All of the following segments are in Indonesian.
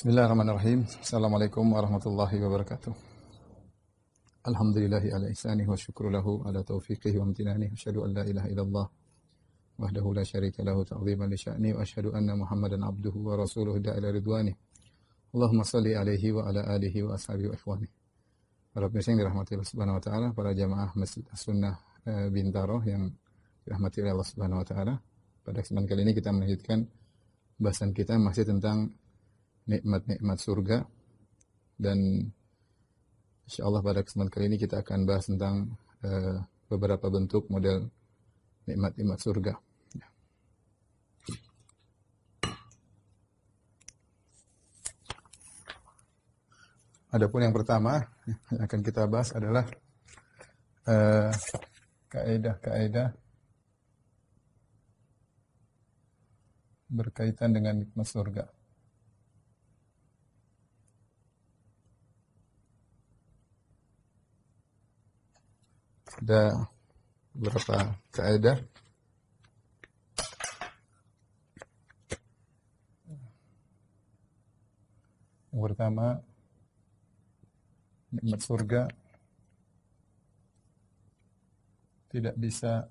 بسم الله الرحمن الرحيم السلام عليكم ورحمة الله وبركاته الحمد لله على إحسانه والشكر له على توفيقه وامتنانه أشهد أن لا إله إلا الله وحده لا شريك له تعظيما لشأنه وأشهد أن محمدا عبده ورسوله دعا إلى رضوانه اللهم صل عليه وعلى آله وأصحابه وإخوانه رب نشين رحمة الله سبحانه وتعالى على جماعة مسجد السنة بن دارو yang dirahmati oleh Allah Subhanahu wa taala. Pada kesempatan رحمة الله سبحانه melanjutkan bahasan kita masih tentang nikmat-nikmat surga dan insya Allah pada kesempatan kali ini kita akan bahas tentang uh, beberapa bentuk model nikmat-nikmat surga. Ya. Adapun yang pertama yang akan kita bahas adalah uh, kaedah-kaedah berkaitan dengan nikmat surga. ada beberapa kaidah yang pertama nikmat surga tidak bisa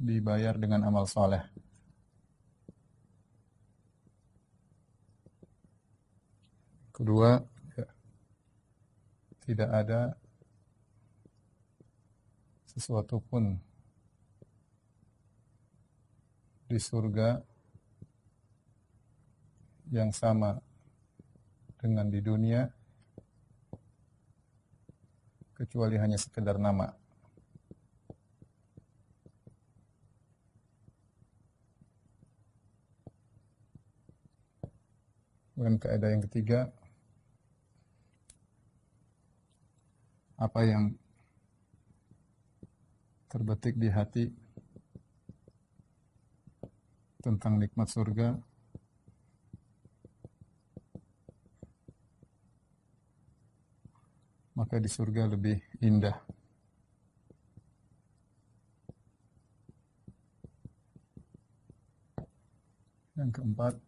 dibayar dengan amal soleh. Kedua, tidak ada sesuatu pun di surga yang sama dengan di dunia kecuali hanya sekedar nama. Dan keadaan yang ketiga, apa yang terbetik di hati tentang nikmat surga maka di surga lebih indah yang keempat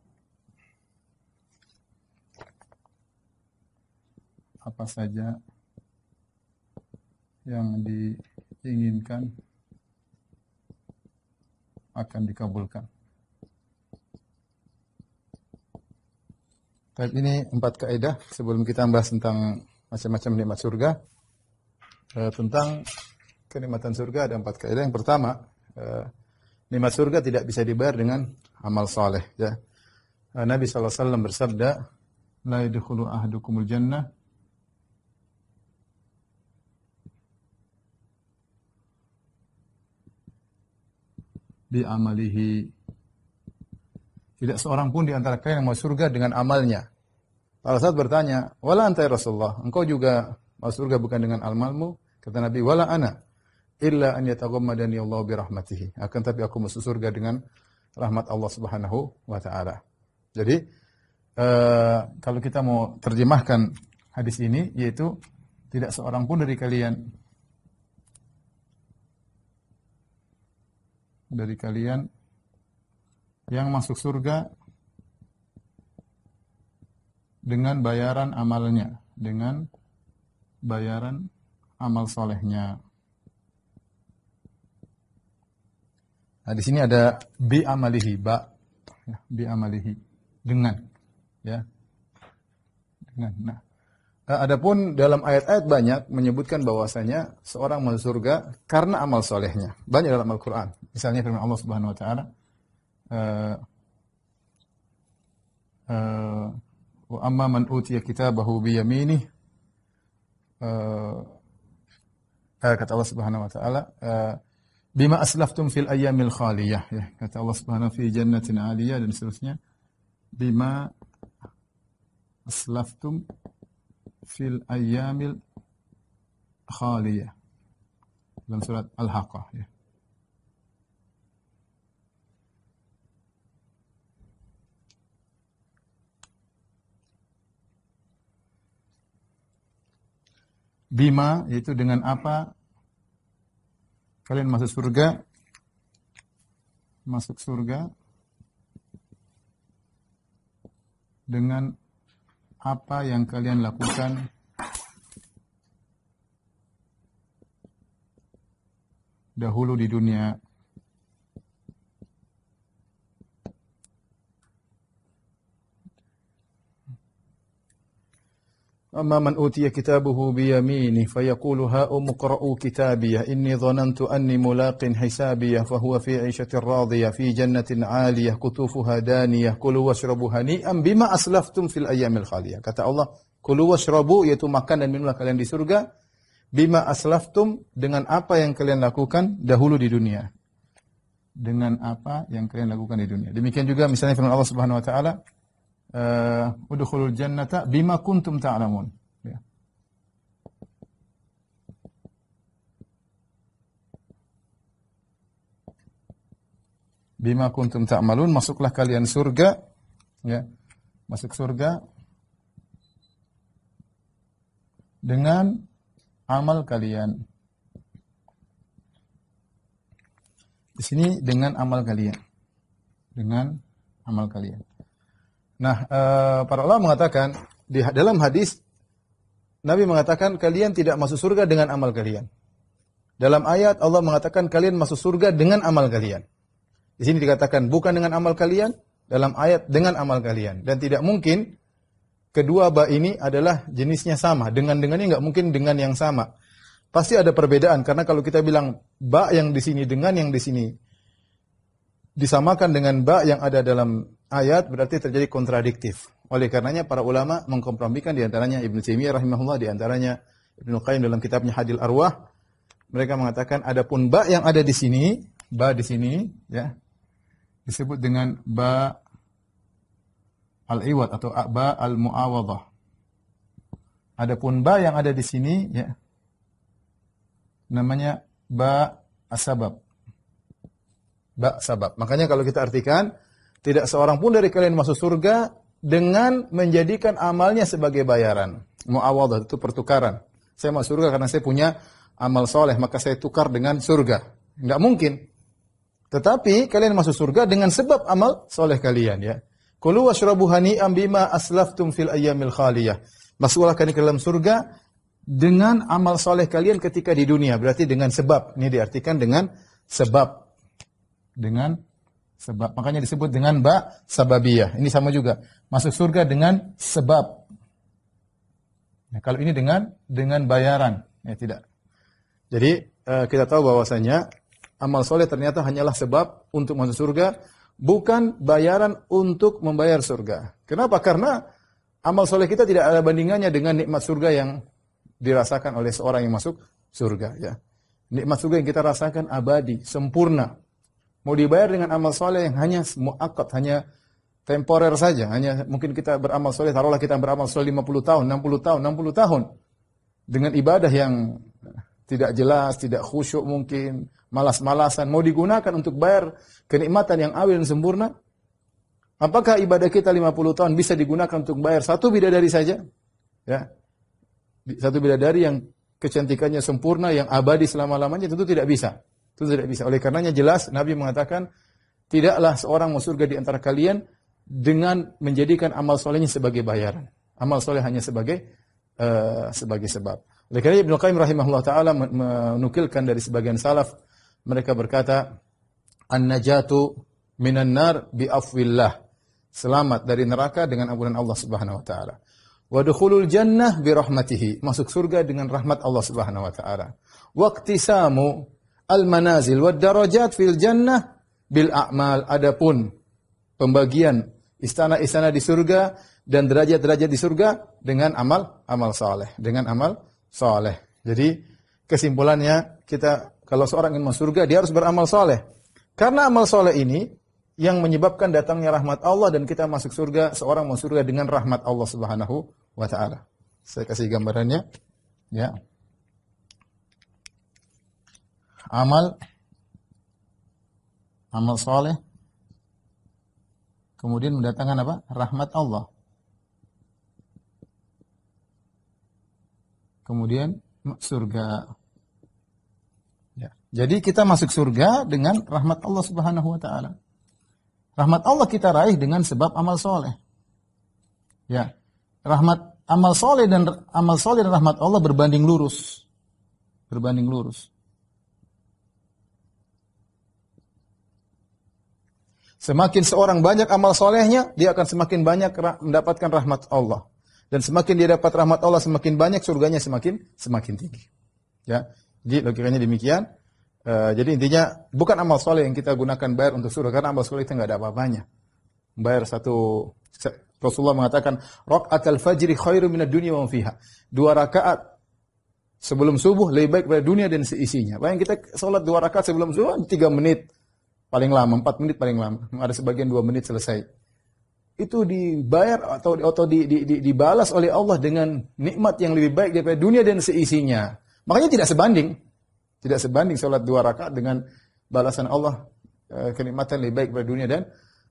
apa saja yang di inginkan akan dikabulkan. Baik, ini empat kaidah sebelum kita membahas tentang macam-macam nikmat surga. E, tentang kenikmatan surga ada empat kaidah. Yang pertama, e, nikmat surga tidak bisa dibayar dengan amal soleh. Ya. E, Nabi SAW bersabda, La yadukhulu ahdukumul jannah amalihi Tidak seorang pun di antara kalian yang masuk surga dengan amalnya. Para saat bertanya, "Wala anta ya Rasulullah, engkau juga masuk surga bukan dengan amalmu?" Kata Nabi, "Wala ana illa an yataghammadani Allah bi rahmatihi." Akan tapi aku masuk surga dengan rahmat Allah Subhanahu wa taala. Jadi, uh, kalau kita mau terjemahkan hadis ini yaitu tidak seorang pun dari kalian dari kalian yang masuk surga dengan bayaran amalnya, dengan bayaran amal solehnya. Nah, di sini ada bi amalihi, ba ya, bi amalihi dengan ya. Dengan. Nah, Nah, adapun dalam ayat-ayat banyak menyebutkan bahwasanya seorang masuk surga karena amal solehnya. Banyak dalam Al-Quran. Misalnya firman Allah Subhanahu Wa Taala, eh, eh, "Wa amma man utiya kitabahu eh, Kata Allah Subhanahu Wa Taala, "Bima aslaftum fil ayyamil khaliyah." Ya, kata Allah Subhanahu fi jannatin aliyah dan seterusnya. Bima aslaftum fil ayyamil khaliyah. Dalam surat Al-Haqqah ya. Bima yaitu dengan apa kalian masuk surga masuk surga dengan apa yang kalian lakukan dahulu di dunia أما من أوتي كتابه بيمينه فيقول أم قرأوا كتابيه إني ظننت أني ملاق حسابيه فهو في عيشة راضية في جنة عالية كتوفها دانية كلوا واشربوا هنيئا بما أسلفتم في الأيام الخالية كتا الله كلوا واشربوا يتمكن من الله minumlah kalian di surga bima dengan apa yang kalian lakukan dahulu di dunia dengan apa yang kalian lakukan di dunia demikian juga misalnya firman Allah Subhanahu wa taala uh, udkhulul jannata bima kuntum ta'lamun. Ta ya. Bima kuntum ta'malun, ta masuklah kalian surga ya. Masuk surga dengan amal kalian. Di sini dengan amal kalian. Dengan amal kalian. Nah, eh, para ulama mengatakan di dalam hadis Nabi mengatakan kalian tidak masuk surga dengan amal kalian. Dalam ayat Allah mengatakan kalian masuk surga dengan amal kalian. Di sini dikatakan bukan dengan amal kalian, dalam ayat dengan amal kalian dan tidak mungkin kedua ba ini adalah jenisnya sama dengan dengannya nggak mungkin dengan yang sama. Pasti ada perbedaan karena kalau kita bilang ba yang di sini dengan yang di sini disamakan dengan ba yang ada dalam ayat berarti terjadi kontradiktif. Oleh karenanya para ulama mengkompromikan diantaranya Ibn Taimiyah rahimahullah diantaranya Ibn Qayyim dalam kitabnya Hadil Arwah mereka mengatakan adapun ba yang ada di sini ba di sini ya disebut dengan ba al iwat atau ba al-muawadhah. Adapun ba yang ada di sini ya namanya ba asbab. ba sabab. Makanya kalau kita artikan tidak seorang pun dari kalian masuk surga dengan menjadikan amalnya sebagai bayaran. Mu'awadah itu pertukaran. Saya masuk surga karena saya punya amal soleh, maka saya tukar dengan surga. Enggak mungkin. Tetapi kalian masuk surga dengan sebab amal soleh kalian ya. Kulu washrabu hani'am bima aslaftum fil ayyamil khaliyah. Masuklah kalian ke dalam surga dengan amal soleh kalian ketika di dunia. Berarti dengan sebab. Ini diartikan dengan sebab. Dengan Sebab makanya disebut dengan ba sababiyah. Ini sama juga. Masuk surga dengan sebab. Nah, kalau ini dengan dengan bayaran, ya tidak. Jadi eh, kita tahu bahwasanya amal soleh ternyata hanyalah sebab untuk masuk surga, bukan bayaran untuk membayar surga. Kenapa? Karena amal soleh kita tidak ada bandingannya dengan nikmat surga yang dirasakan oleh seorang yang masuk surga. Ya, nikmat surga yang kita rasakan abadi, sempurna, Mau dibayar dengan amal soleh yang hanya muakat, hanya temporer saja. Hanya mungkin kita beramal soleh, taruhlah kita beramal soleh 50 tahun, 60 tahun, 60 tahun. Dengan ibadah yang tidak jelas, tidak khusyuk mungkin, malas-malasan. Mau digunakan untuk bayar kenikmatan yang awil dan sempurna? Apakah ibadah kita 50 tahun bisa digunakan untuk bayar satu bidadari saja? Ya. Satu bidadari yang kecantikannya sempurna, yang abadi selama-lamanya tentu tidak bisa. Itu tidak bisa. Oleh karenanya jelas Nabi mengatakan, tidaklah seorang masuk surga di antara kalian dengan menjadikan amal solehnya sebagai bayaran. Amal soleh hanya sebagai uh, sebagai sebab. Oleh karena Ibnu Qayyim rahimahullah taala menukilkan dari sebagian salaf mereka berkata an-najatu minan nar bi afwillah. Selamat dari neraka dengan ampunan Allah Subhanahu wa taala. Wa dukhulul jannah bi rahmatihi. Masuk surga dengan rahmat Allah Subhanahu wa taala. Waktisamu al-manazil wa darajat fil jannah bil a'mal. Adapun pembagian istana-istana di surga dan derajat-derajat di surga dengan amal amal saleh, dengan amal saleh. Jadi kesimpulannya kita kalau seorang ingin masuk surga dia harus beramal saleh. Karena amal saleh ini yang menyebabkan datangnya rahmat Allah dan kita masuk surga, seorang masuk surga dengan rahmat Allah Subhanahu wa taala. Saya kasih gambarannya. Ya amal amal soleh kemudian mendatangkan apa rahmat Allah kemudian surga ya. jadi kita masuk surga dengan rahmat Allah subhanahu wa taala rahmat Allah kita raih dengan sebab amal soleh ya rahmat amal soleh dan amal soleh dan rahmat Allah berbanding lurus berbanding lurus Semakin seorang banyak amal solehnya, dia akan semakin banyak mendapatkan rahmat Allah. Dan semakin dia dapat rahmat Allah, semakin banyak surganya semakin semakin tinggi. Ya, jadi logikanya demikian. Uh, jadi intinya bukan amal soleh yang kita gunakan bayar untuk surga karena amal soleh itu nggak ada apa-apanya. Bayar satu Rasulullah mengatakan rakaat al fajri khairu minad dunia wa fiha. Dua rakaat sebelum subuh lebih baik pada dunia dan seisinya. Bayang kita sholat dua rakaat sebelum subuh tiga menit paling lama, 4 menit paling lama. Ada sebagian 2 menit selesai. Itu dibayar atau atau di, di, di, dibalas oleh Allah dengan nikmat yang lebih baik daripada dunia dan seisinya. Makanya tidak sebanding. Tidak sebanding salat dua rakaat dengan balasan Allah eh, kenikmatan lebih baik daripada dunia dan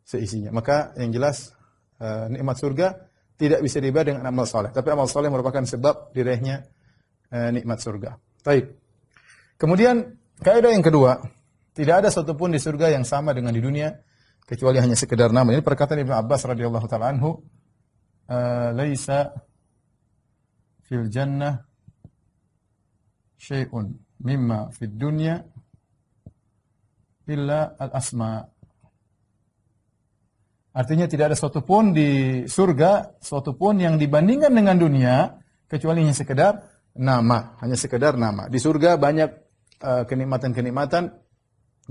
seisinya. Maka yang jelas eh, nikmat surga tidak bisa dibayar dengan amal soleh. Tapi amal soleh merupakan sebab direhnya eh, nikmat surga. Baik. Kemudian kaidah yang kedua, tidak ada satupun di surga yang sama dengan di dunia kecuali hanya sekedar nama. Ini perkataan Ibnu Abbas radhiyallahu taala anhu, eh, "Laisa fil jannah syai'un mimma fid dunya illa al-asma." Artinya tidak ada suatu pun di surga, suatu pun yang dibandingkan dengan dunia kecuali hanya sekedar nama, hanya sekedar nama. Di surga banyak eh, kenikmatan-kenikmatan, uh, kenikmatan -kenikmatan,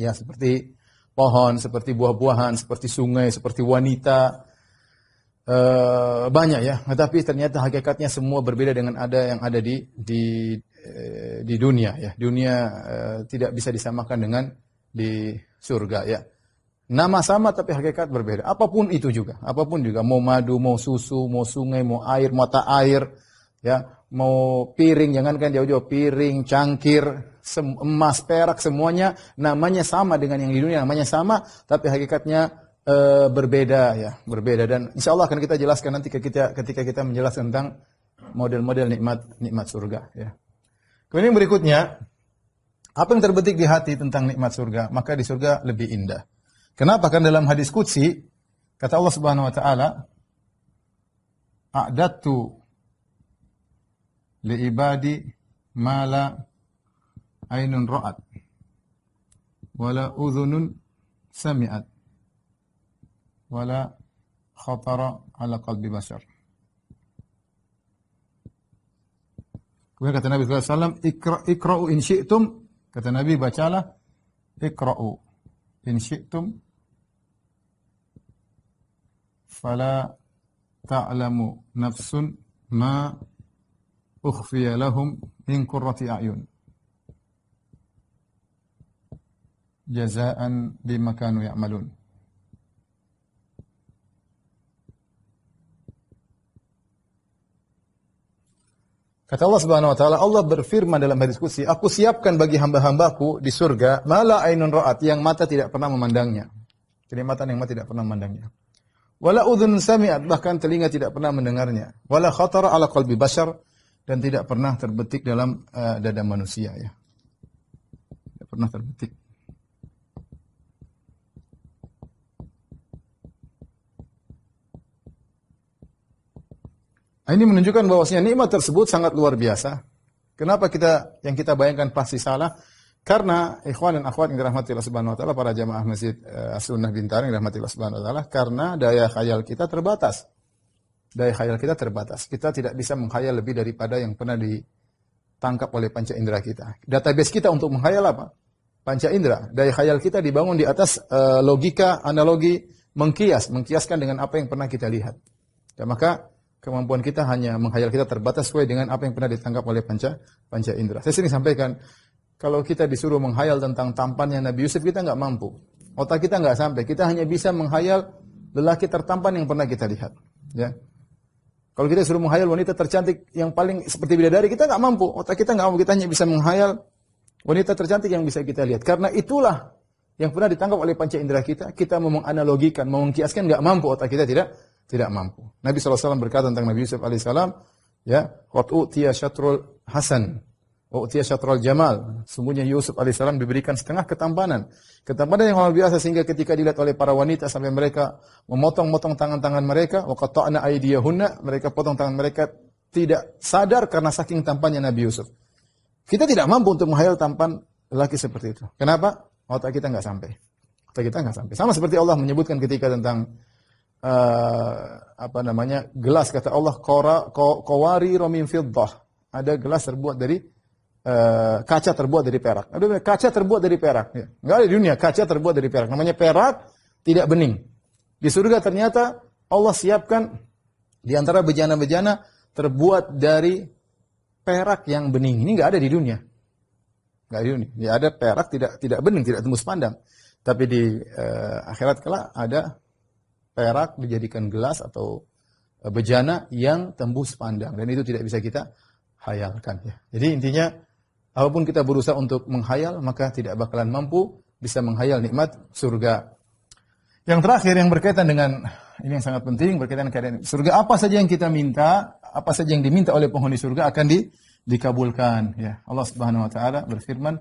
Ya, seperti pohon, seperti buah-buahan, seperti sungai, seperti wanita. E, banyak ya, tetapi ternyata hakikatnya semua berbeda dengan ada yang ada di di e, di dunia ya. Dunia e, tidak bisa disamakan dengan di surga ya. Nama sama tapi hakikat berbeda. Apapun itu juga, apapun juga mau madu, mau susu, mau sungai, mau air, mata air, ya, mau piring jangan kan jauh-jauh piring, cangkir, emas, perak semuanya namanya sama dengan yang di dunia, namanya sama tapi hakikatnya e, berbeda ya, berbeda dan insya Allah akan kita jelaskan nanti ketika ketika kita menjelaskan tentang model-model nikmat nikmat surga ya. Kemudian berikutnya apa yang terbetik di hati tentang nikmat surga, maka di surga lebih indah. Kenapa? karena dalam hadis qudsi kata Allah Subhanahu wa taala, aqdatu li ibadi ma عين رأت ولا أذن سمعت ولا خطر على قلب بشر Kemudian kata Nabi sallallahu alaihi wasallam, "Ikra ikra'u in syi'tum." Kata Nabi, bacalah ikra'u in syi'tum fala ta'lamu nafsun ma ukhfiya lahum in kurrati a'yun. jazaan bima kanu ya'malun. Kata Allah Subhanahu wa taala, Allah berfirman dalam hadis qudsi, "Aku siapkan bagi hamba-hambaku di surga mala ainun ra'at yang mata tidak pernah memandangnya." Kenikmatan yang mata tidak pernah memandangnya. Wala udhun sami'at bahkan telinga tidak pernah mendengarnya. Wala khatara ala qalbi bashar dan tidak pernah terbetik dalam uh, dada manusia ya. Tidak pernah terbetik. Nah, ini menunjukkan bahwasanya nikmat tersebut sangat luar biasa. Kenapa kita yang kita bayangkan pasti salah? Karena ikhwan dan akhwat yang dirahmati Allah Subhanahu wa taala para jamaah Masjid uh, As-Sunnah Bintaro yang dirahmati Allah Subhanahu wa taala karena daya khayal kita terbatas. Daya khayal kita terbatas. Kita tidak bisa menghayal lebih daripada yang pernah ditangkap oleh panca indera kita. Database kita untuk menghayal apa? Panca indera. Daya khayal kita dibangun di atas uh, logika analogi mengkias, mengkiaskan dengan apa yang pernah kita lihat. Ya, maka Kemampuan kita hanya menghayal kita terbatas sesuai dengan apa yang pernah ditangkap oleh panca panca indera. Saya sering sampaikan kalau kita disuruh menghayal tentang tampannya Nabi Yusuf kita nggak mampu. Otak kita nggak sampai. Kita hanya bisa menghayal lelaki tertampan yang pernah kita lihat. Ya. Kalau kita suruh menghayal wanita tercantik yang paling seperti bidadari kita nggak mampu. Otak kita nggak mampu. Kita hanya bisa menghayal wanita tercantik yang bisa kita lihat. Karena itulah yang pernah ditangkap oleh panca indera kita, kita mau menganalogikan, mau mengkiaskan nggak mampu otak kita tidak tidak mampu. Nabi SAW berkata tentang Nabi Yusuf alaihissalam, ya, qad utiya syatrul hasan wa utiya syatrul jamal. Sungguhnya Yusuf alaihissalam diberikan setengah ketampanan. Ketampanan yang luar biasa sehingga ketika dilihat oleh para wanita sampai mereka memotong-motong tangan-tangan mereka, wa qatta'na aydiyahunna, mereka potong tangan mereka tidak sadar karena saking tampannya Nabi Yusuf. Kita tidak mampu untuk menghayal tampan lelaki seperti itu. Kenapa? Otak kita nggak sampai. Otak kita nggak sampai. Sama seperti Allah menyebutkan ketika tentang uh, apa namanya gelas kata Allah kowari qawari ramin fiddah. Ada gelas terbuat dari uh, kaca terbuat dari perak. Ada kaca terbuat dari perak. Ya. nggak ada di dunia kaca terbuat dari perak. Namanya perak tidak bening. Di surga ternyata Allah siapkan di antara bejana-bejana terbuat dari perak yang bening. Ini nggak ada di dunia. Nggak ada di dunia. Ya, ada perak tidak tidak bening, tidak tembus pandang. Tapi di uh, akhirat kelak ada perak dijadikan gelas atau e, bejana yang tembus pandang dan itu tidak bisa kita hayalkan ya. Jadi intinya apapun kita berusaha untuk menghayal maka tidak bakalan mampu bisa menghayal nikmat surga. Yang terakhir yang berkaitan dengan ini yang sangat penting berkaitan dengan surga apa saja yang kita minta, apa saja yang diminta oleh penghuni surga akan di, dikabulkan ya. Allah Subhanahu wa taala berfirman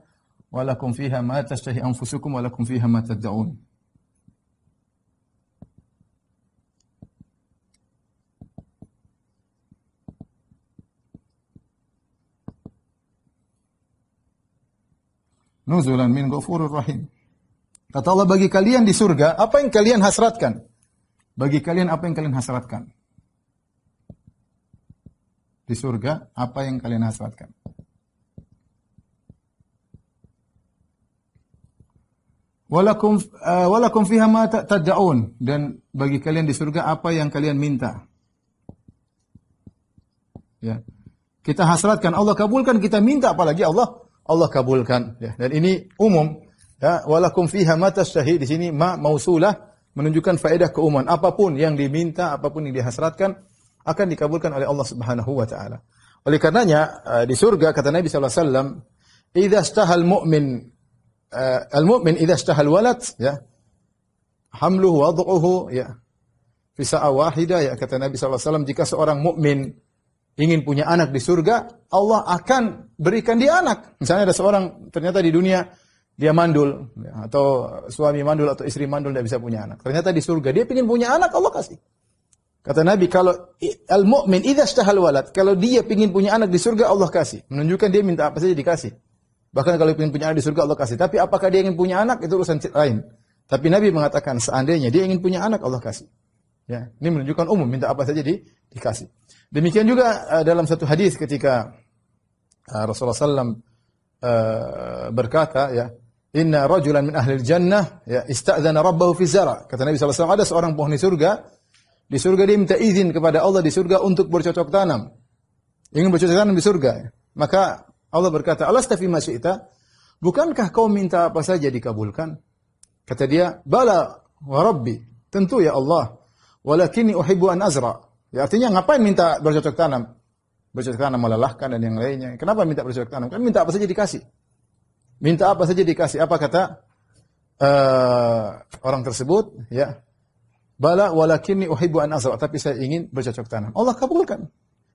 Wa lakum fiha ma tashtahi anfusukum Wa lakum fiha ma tad'un. Nuzulan min ghafurur rahim. Kata Allah bagi kalian di surga, apa yang kalian hasratkan? Bagi kalian apa yang kalian hasratkan? Di surga, apa yang kalian hasratkan? Walakum uh, walakum fiha ma tad'un dan bagi kalian di surga apa yang kalian minta. Ya. Kita hasratkan Allah kabulkan, kita minta apalagi Allah Allah kabulkan ya. Dan ini umum ya walakum fiha mata syahid di sini ma mausulah menunjukkan faedah keumuman apapun yang diminta apapun yang dihasratkan akan dikabulkan oleh Allah Subhanahu wa taala. Oleh karenanya eh, di surga kata Nabi sallallahu alaihi wasallam, "Idza stahal mu'min eh, al-mu'min idza stahal walad ya hamluhu wad'uhu ya fi sa'a wahida ya kata Nabi sallallahu alaihi wasallam jika seorang mukmin ingin punya anak di surga, Allah akan berikan dia anak. Misalnya ada seorang ternyata di dunia dia mandul ya, atau suami mandul atau istri mandul tidak bisa punya anak. Ternyata di surga dia ingin punya anak, Allah kasih. Kata Nabi kalau al mukmin idza ishtahal walad, kalau dia ingin punya anak di surga Allah kasih. Menunjukkan dia minta apa saja dikasih. Bahkan kalau ingin punya anak di surga Allah kasih. Tapi apakah dia ingin punya anak itu urusan lain. Tapi Nabi mengatakan seandainya dia ingin punya anak Allah kasih. Ya, ini menunjukkan umum minta apa saja di, dikasih. Demikian juga uh, dalam satu hadis ketika uh, Rasulullah SAW uh, eh, berkata ya, "Inna rajulan min ahli jannah ya istadzana rabbahu fi zara." Kata Nabi SAW ada seorang pohon di surga, di surga dia minta izin kepada Allah di surga untuk bercocok tanam. Ingin bercocok tanam di surga. Ya. Maka Allah berkata, Allah stafi masyita, Bukankah kau minta apa saja dikabulkan? Kata dia, "Bala wa rabbi." Tentu ya Allah. walakini uhibu an azra. Ya artinya ngapain minta bercocok tanam? Bercocok tanam melelahkan dan yang lainnya. Kenapa minta bercocok tanam? Kan minta apa saja dikasih. Minta apa saja dikasih. Apa kata uh, orang tersebut? Ya. Bala walakinni uhibbu an azra, tapi saya ingin bercocok tanam. Allah kabulkan.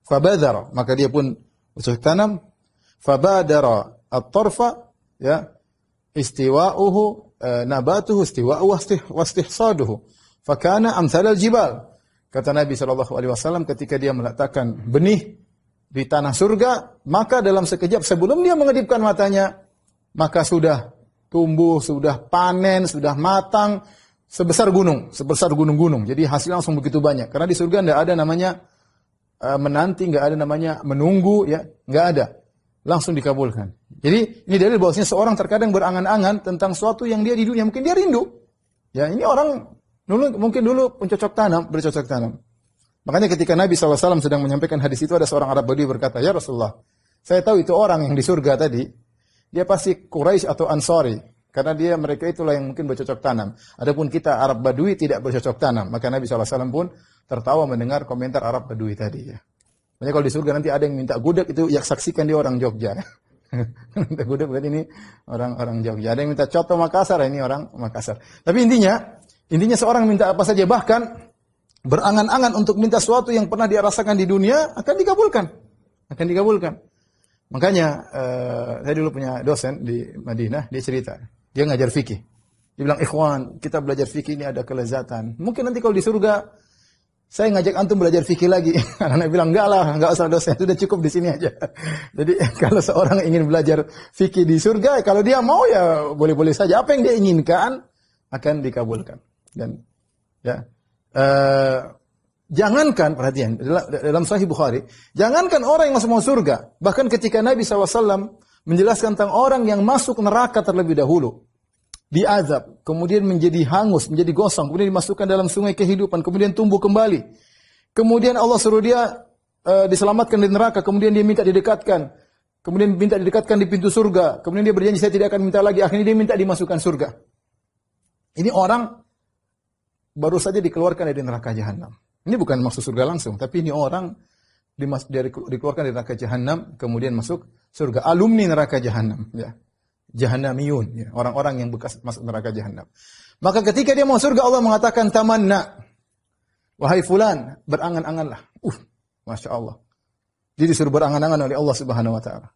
Fabadara, maka dia pun bercocok tanam. Fabadara at-tarfa ya istiwa'uhu uh, nabatuhu istiwa'u wastihsaduhu. Fakana amsal al-jibal. Kata Nabi Shallallahu Alaihi Wasallam ketika dia meletakkan benih di tanah surga, maka dalam sekejap sebelum dia mengedipkan matanya, maka sudah tumbuh, sudah panen, sudah matang sebesar gunung, sebesar gunung-gunung. Jadi hasil langsung begitu banyak. Karena di surga tidak ada namanya e, menanti, nggak ada namanya menunggu, ya nggak ada. Langsung dikabulkan. Jadi ini dalil bahwasanya seorang terkadang berangan-angan tentang suatu yang dia di dunia mungkin dia rindu. Ya ini orang Dulu, mungkin dulu pencocok tanam, bercocok tanam. Makanya ketika Nabi SAW sedang menyampaikan hadis itu, ada seorang Arab Badui berkata, Ya Rasulullah, saya tahu itu orang yang di surga tadi, dia pasti Quraisy atau Ansori. Karena dia mereka itulah yang mungkin bercocok tanam. Adapun kita Arab Badui tidak bercocok tanam. Maka Nabi SAW pun tertawa mendengar komentar Arab Badui tadi. Ya. Makanya kalau di surga nanti ada yang minta gudeg itu ya saksikan dia orang Jogja. minta gudeg berarti ini orang-orang Jogja. Ada yang minta coto Makassar, ini orang Makassar. Tapi intinya Intinya seorang minta apa saja bahkan berangan-angan untuk minta sesuatu yang pernah dia rasakan di dunia akan dikabulkan. Akan dikabulkan. Makanya uh, saya dulu punya dosen di Madinah, dia cerita, dia ngajar fikih. Dia bilang, "Ikhwan, kita belajar fikih ini ada kelezatan. Mungkin nanti kalau di surga saya ngajak antum belajar fikih lagi." Anak-anak bilang, "Enggak lah, enggak usah dosen, sudah cukup di sini aja." Jadi kalau seorang ingin belajar fikih di surga, kalau dia mau ya boleh-boleh saja. Apa yang dia inginkan akan dikabulkan. Dan ya uh, jangankan perhatian dalam Sahih Bukhari, jangankan orang yang masuk mau surga, bahkan ketika Nabi SAW menjelaskan tentang orang yang masuk neraka terlebih dahulu, diazab, kemudian menjadi hangus, menjadi gosong, kemudian dimasukkan dalam sungai kehidupan, kemudian tumbuh kembali. Kemudian Allah suruh dia uh, diselamatkan dari neraka, kemudian dia minta didekatkan, kemudian minta didekatkan di pintu surga, kemudian dia berjanji saya tidak akan minta lagi, akhirnya dia minta dimasukkan surga. Ini orang baru saja dikeluarkan dari neraka jahanam. Ini bukan masuk surga langsung, tapi ini orang dimas dari dikeluarkan dari neraka jahanam kemudian masuk surga alumni neraka jahanam ya. Jahanamiyun ya, orang-orang yang bekas masuk neraka jahanam. Maka ketika dia mau surga Allah mengatakan tamanna wahai fulan berangan-anganlah. Uh, Masya Allah. Jadi disuruh berangan-angan oleh Allah Subhanahu wa taala.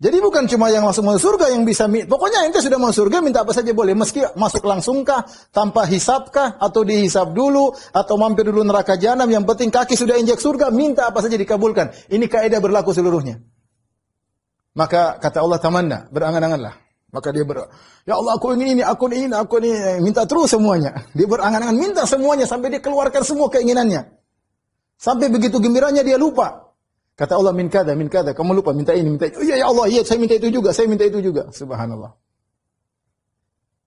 Jadi bukan cuma yang langsung masuk surga yang bisa, pokoknya ente sudah masuk surga minta apa saja boleh, meski masuk langsungkah, tanpa hisapkah, atau dihisap dulu, atau mampir dulu neraka jahanam, yang penting kaki sudah injak surga, minta apa saja dikabulkan. Ini kaidah berlaku seluruhnya. Maka kata Allah tamanna, berangan-anganlah. Maka dia ber, ya Allah aku ingin ini, aku ingin ini, aku ini, eh, minta terus semuanya. Dia berangan-angan, minta semuanya sampai dia keluarkan semua keinginannya. Sampai begitu gembiranya dia lupa. Kata Allah min kada, min kada. Kamu lupa minta ini, minta itu. Oh, iya ya Allah, iya saya minta itu juga, saya minta itu juga. Subhanallah.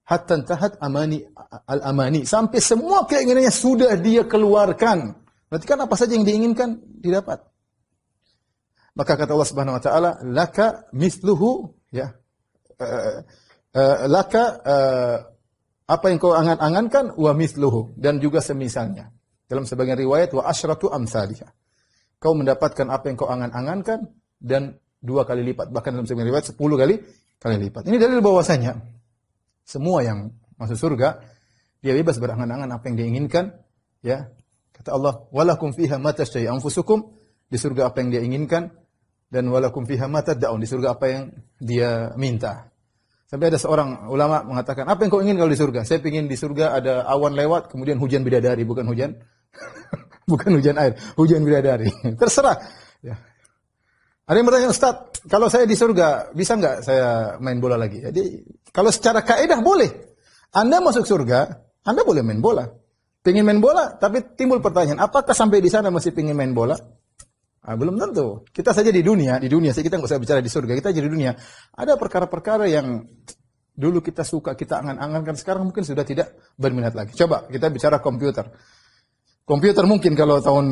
Hatta tahat amani al-amani. Sampai semua keinginannya sudah dia keluarkan. Berarti kan apa saja yang diinginkan didapat. Maka kata Allah Subhanahu wa taala, laka misluhu ya. Uh, uh, laka uh, apa yang kau angan-angankan wa misluhu dan juga semisalnya. Dalam sebagian riwayat wa asyratu amsalihah kau mendapatkan apa yang kau angan-angankan dan dua kali lipat bahkan dalam sebagian riwayat sepuluh kali kali lipat. Ini dalil bahwasanya semua yang masuk surga dia bebas berangan-angan apa yang dia inginkan, ya. Kata Allah, "Walakum fiha mata tashtahi anfusukum." Di surga apa yang dia inginkan dan walakum fiha mata daun Di surga apa yang dia minta. Sampai ada seorang ulama mengatakan, "Apa yang kau ingin kalau di surga?" Saya ingin di surga ada awan lewat kemudian hujan bidadari bukan hujan bukan hujan air, hujan bidadari. Terserah. Ya. Ada yang bertanya, Ustaz, kalau saya di surga, bisa nggak saya main bola lagi? Jadi, kalau secara kaedah boleh. Anda masuk surga, Anda boleh main bola. Pingin main bola, tapi timbul pertanyaan, apakah sampai di sana masih pingin main bola? Nah, belum tentu. Kita saja di dunia, di dunia, sih kita nggak usah bicara di surga, kita aja di dunia. Ada perkara-perkara yang dulu kita suka, kita angan-angankan, sekarang mungkin sudah tidak berminat lagi. Coba kita bicara komputer. Komputer mungkin kalau tahun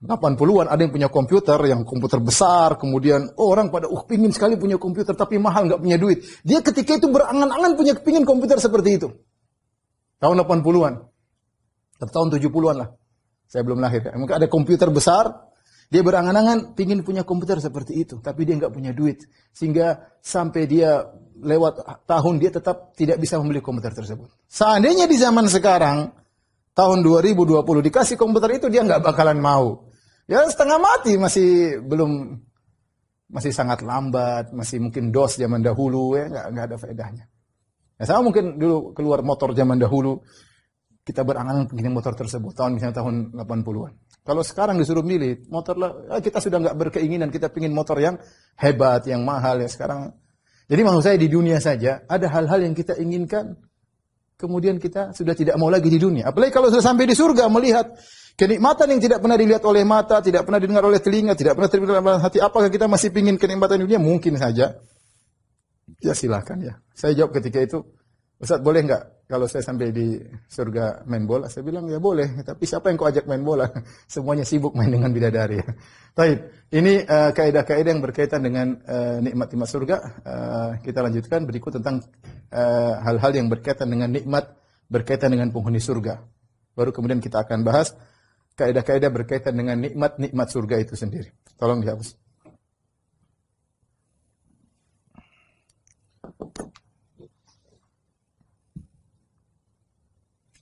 80-an ada yang punya komputer, yang komputer besar, kemudian oh, orang pada uh pingin sekali punya komputer tapi mahal nggak punya duit. Dia ketika itu berangan-angan punya pingin komputer seperti itu. Tahun 80-an. atau Tahun 70-an lah. Saya belum lahir. Ya. Mungkin ada komputer besar, dia berangan-angan pingin punya komputer seperti itu, tapi dia nggak punya duit. Sehingga sampai dia lewat tahun dia tetap tidak bisa membeli komputer tersebut. Seandainya di zaman sekarang tahun 2020 dikasih komputer itu dia nggak bakalan mau. Ya setengah mati masih belum masih sangat lambat, masih mungkin dos zaman dahulu ya nggak nggak ada faedahnya. Ya, sama mungkin dulu keluar motor zaman dahulu kita berangan begini motor tersebut tahun misalnya tahun 80-an. Kalau sekarang disuruh milih motor lah, ya, kita sudah nggak berkeinginan kita pingin motor yang hebat, yang mahal ya sekarang. Jadi maksud saya di dunia saja ada hal-hal yang kita inginkan kemudian kita sudah tidak mau lagi di dunia. Apalagi kalau sudah sampai di surga melihat kenikmatan yang tidak pernah dilihat oleh mata, tidak pernah didengar oleh telinga, tidak pernah terbit dalam hati, apakah kita masih ingin kenikmatan dunia? Mungkin saja. Ya silakan ya. Saya jawab ketika itu, Ustaz boleh nggak kalau saya sampai di surga main bola? Saya bilang ya boleh, tapi siapa yang kau ajak main bola? Semuanya sibuk main dengan bidadari. Ya. Tapi Ini uh, eh, kaidah-kaidah yang berkaitan dengan uh, eh, nikmat-nikmat surga. Uh, kita lanjutkan berikut tentang hal-hal uh, yang berkaitan dengan nikmat berkaitan dengan penghuni surga. Baru kemudian kita akan bahas kaidah-kaidah berkaitan dengan nikmat-nikmat surga itu sendiri. Tolong dihapus.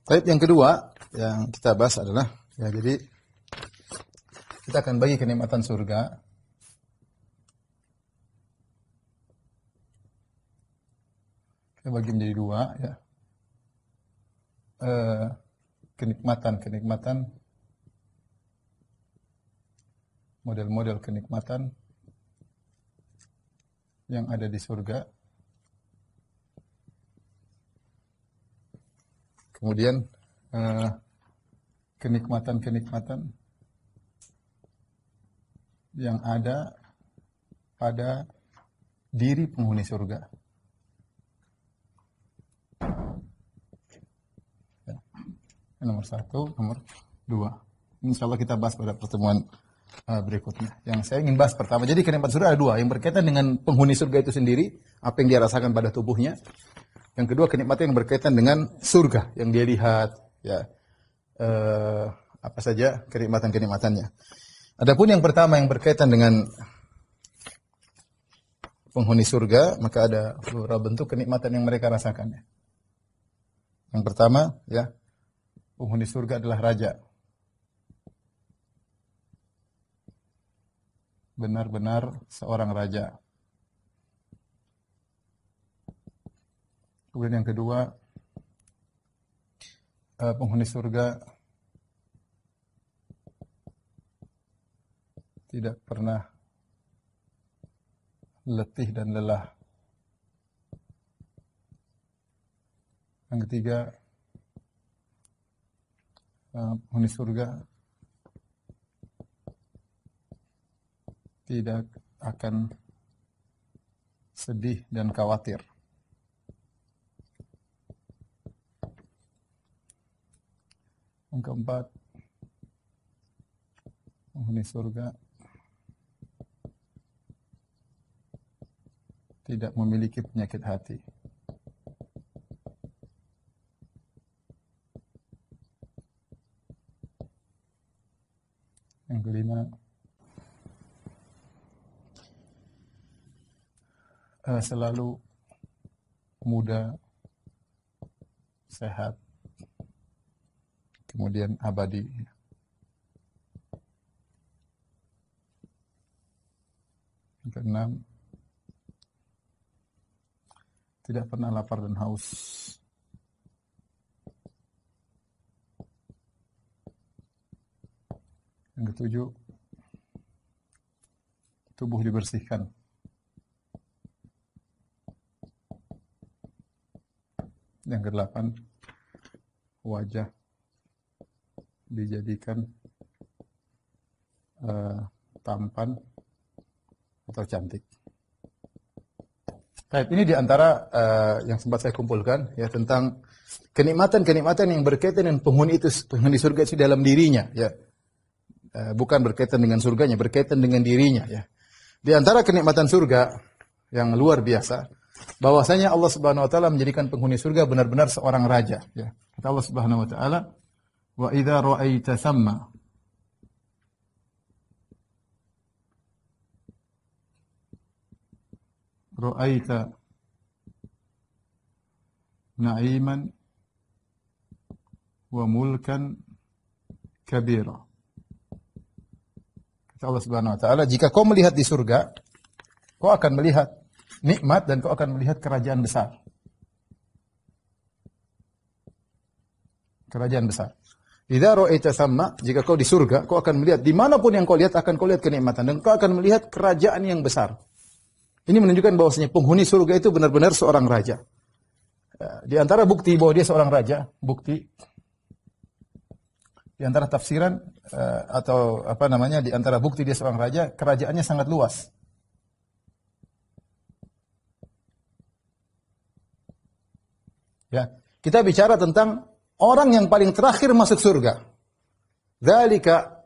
Baik, yang kedua yang kita bahas adalah ya jadi kita akan bagi kenikmatan surga kita bagi menjadi dua ya e, eh, kenikmatan kenikmatan model-model kenikmatan yang ada di surga kemudian kenikmatan eh, kenikmatan-kenikmatan yang ada pada diri penghuni surga. Ya. Nomor satu, nomor dua. Insya Allah kita bahas pada pertemuan uh, berikutnya. Yang saya ingin bahas pertama, jadi kenikmatan surga ada dua. Yang berkaitan dengan penghuni surga itu sendiri, apa yang dia rasakan pada tubuhnya. Yang kedua kenikmatan yang berkaitan dengan surga yang dia lihat, ya. Eh, apa saja kenikmatan-kenikmatannya. Adapun yang pertama yang berkaitan dengan penghuni surga, maka ada beberapa bentuk kenikmatan yang mereka rasakan. Ya. Yang pertama, ya, penghuni surga adalah raja. Benar-benar seorang raja. Kemudian yang kedua eh, penghuni surga tidak pernah letih dan lelah. Yang ketiga, eh, penghuni surga tidak akan sedih dan khawatir. yang keempat penghuni oh, surga tidak memiliki penyakit hati. Yang kelima, eh, selalu muda, sehat, kemudian abadi. Yang keenam, tidak pernah lapar dan haus. Yang ketujuh, tubuh dibersihkan. Yang kedelapan, wajah dijadikan uh, tampan atau cantik. Baik, nah, ini diantara uh, eh, yang sempat saya kumpulkan ya tentang kenikmatan-kenikmatan yang berkaitan dengan penghuni itu penghuni surga itu dalam dirinya ya. Uh, bukan berkaitan dengan surganya, berkaitan dengan dirinya ya. diantara kenikmatan surga yang luar biasa bahwasanya Allah Subhanahu wa taala menjadikan penghuni surga benar-benar seorang raja ya. Kata Allah Subhanahu wa taala, وإذا رأيت ثم رأيت نعيما وملكا كبيرا Allah Subhanahu wa taala, jika kau melihat di surga, kau akan melihat nikmat dan kau akan melihat kerajaan besar. Kerajaan besar. Idza ra'aita thamma, jika kau di surga, kau akan melihat dimanapun yang kau lihat akan kau lihat kenikmatan dan kau akan melihat kerajaan yang besar. Ini menunjukkan bahwasanya penghuni surga itu benar-benar seorang raja. Eh, di antara bukti bahwa dia seorang raja, bukti di antara tafsiran eh, atau apa namanya di antara bukti dia seorang raja, kerajaannya sangat luas. Ya, kita bicara tentang orang yang paling terakhir masuk surga. Dalika